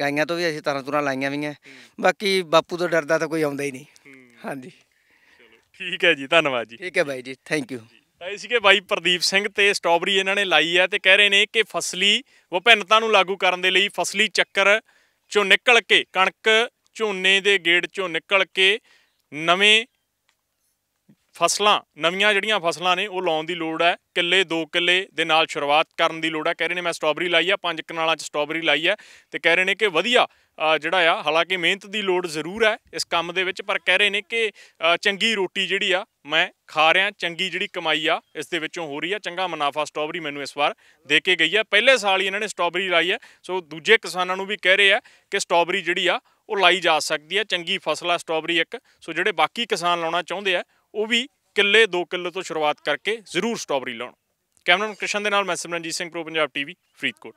ਗਾਈਆਂ ਤੋਂ ਵੀ ਅਸੀਂ ਤਾਰਾਂ ਤੁਰਾਂ ਲਾਈਆਂ ਵੀਆਂ ਬਾਕੀ ਬਾਪੂ ਤੋਂ ਡਰਦਾ ਤਾਂ ਕੋਈ ਆਉਂਦਾ ਹੀ ਨਹੀਂ ਹਾਂਜੀ ਠੀਕ ਹੈ ਜੀ ਧੰਨਵਾਦ ਜੀ ਠੀਕ ਹੈ ਬਾਈ ਜੀ ਥੈਂਕ ਯੂ ਇਹ ਸੀਗੇ ਬਾਈ ਪ੍ਰਦੀਪ ਸਿੰਘ ਤੇ ਸਟ੍ਰਾਬਰੀ ਇਹਨਾਂ ਨੇ ਲਾਈ ਹੈ ਤੇ ਕਹਿ ਰਹੇ ਨੇ ਕਿ ਫਸਲੀ ਵਿਭਿੰਨਤਾ ਨੂੰ ਲਾਗੂ ਕਰਨ ਦੇ ਲਈ ਫਸਲੀ ਚੱਕਰ ਚੋਂ ਨਿਕਲ ਕੇ ਕਣਕ ਝੋਨੇ ਦੇ ਗੇੜ ਚੋਂ ਨਿਕਲ ਕੇ ਨਵੇਂ ਫਸਲਾਂ ਨਵੀਆਂ ਜਿਹੜੀਆਂ ਫਸਲਾਂ ਨੇ ਉਹ ਲਾਉਣ ਦੀ ਲੋੜ ਹੈ ਕਿੱਲੇ 2 ਕਿੱਲੇ ਦੇ ਨਾਲ ਸ਼ੁਰੂਆਤ ਕਰਨ ਦੀ ਲੋੜ ਹੈ ਕਹਿ ਰਹੇ ਨੇ ਮੈਂ ਸਟ੍ਰਾਬਰੀ ਲਾਈ ਆ ਪੰਜ ਕਨਾਲਾਂ 'ਚ ਸਟ੍ਰਾਬਰੀ ਲਾਈ ਆ ਤੇ ਕਹਿ ਰਹੇ ਨੇ ਕਿ ਵਧੀਆ ਜਿਹੜਾ ਆ ਹਾਲਾਂਕਿ ਮਿਹਨਤ ਦੀ ਲੋੜ ਜ਼ਰੂਰ ਹੈ ਇਸ ਕੰਮ ਦੇ ਵਿੱਚ ਪਰ ਕਹਿ ਰਹੇ ਨੇ ਕਿ ਚੰਗੀ ਰੋਟੀ ਜਿਹੜੀ ਆ ਮੈਂ ਖਾ ਰਿਹਾ ਚੰਗੀ ਜਿਹੜੀ ਕਮਾਈ ਆ ਇਸ ਦੇ ਵਿੱਚੋਂ ਹੋ ਰਹੀ ਆ ਚੰਗਾ ਮੁਨਾਫਾ ਸਟ੍ਰਾਬਰੀ ਮੈਨੂੰ ਇਸ ਵਾਰ ਦੇ ਕੇ ਗਈ ਆ ਪਹਿਲੇ ਸਾਲ ਹੀ ਇਹਨਾਂ ਨੇ ਸਟ੍ਰਾਬਰੀ ਲਾਈ ਆ ਸੋ ਦੂਜੇ ਕਿਸਾਨਾਂ ਨੂੰ ਵੀ ਕਹਿ ਰਹੇ ਆ ਕਿ ਸਟ੍ਰਾਬਰੀ ਜਿਹੜੀ ਆ ਉਹ ਲਾਈ ਜਾ ਸਕਦੀ ਆ ਚੰਗੀ ਫਸਲ ਆ ਸਟ੍ਰਾਬਰੀ ਇੱਕ ਸੋ ਜਿਹੜੇ ਬਾਕੀ ਕਿਸਾਨ ਲਾਉਣਾ ਚਾਹੁੰਦੇ ਆ ਉਹ ਵੀ ਕਿੱਲੇ 2 ਕਿੱਲੇ ਤੋਂ ਸ਼ੁਰੂਆਤ ਕਰਕੇ ਜ਼ਰੂਰ ਸਟ੍ਰਾਬਰੀ ਲਾਉਣ ਕੈਮਰਨ ਕ੍ਰਿਸ਼ਨ ਦੇ ਨਾਲ ਮੈਂ ਸਿਮਰਨਜੀਤ ਸਿੰਘ ਪ੍ਰੋ ਪੰਜਾਬ ਟੀਵੀ ਫਰੀਦਕੋਟ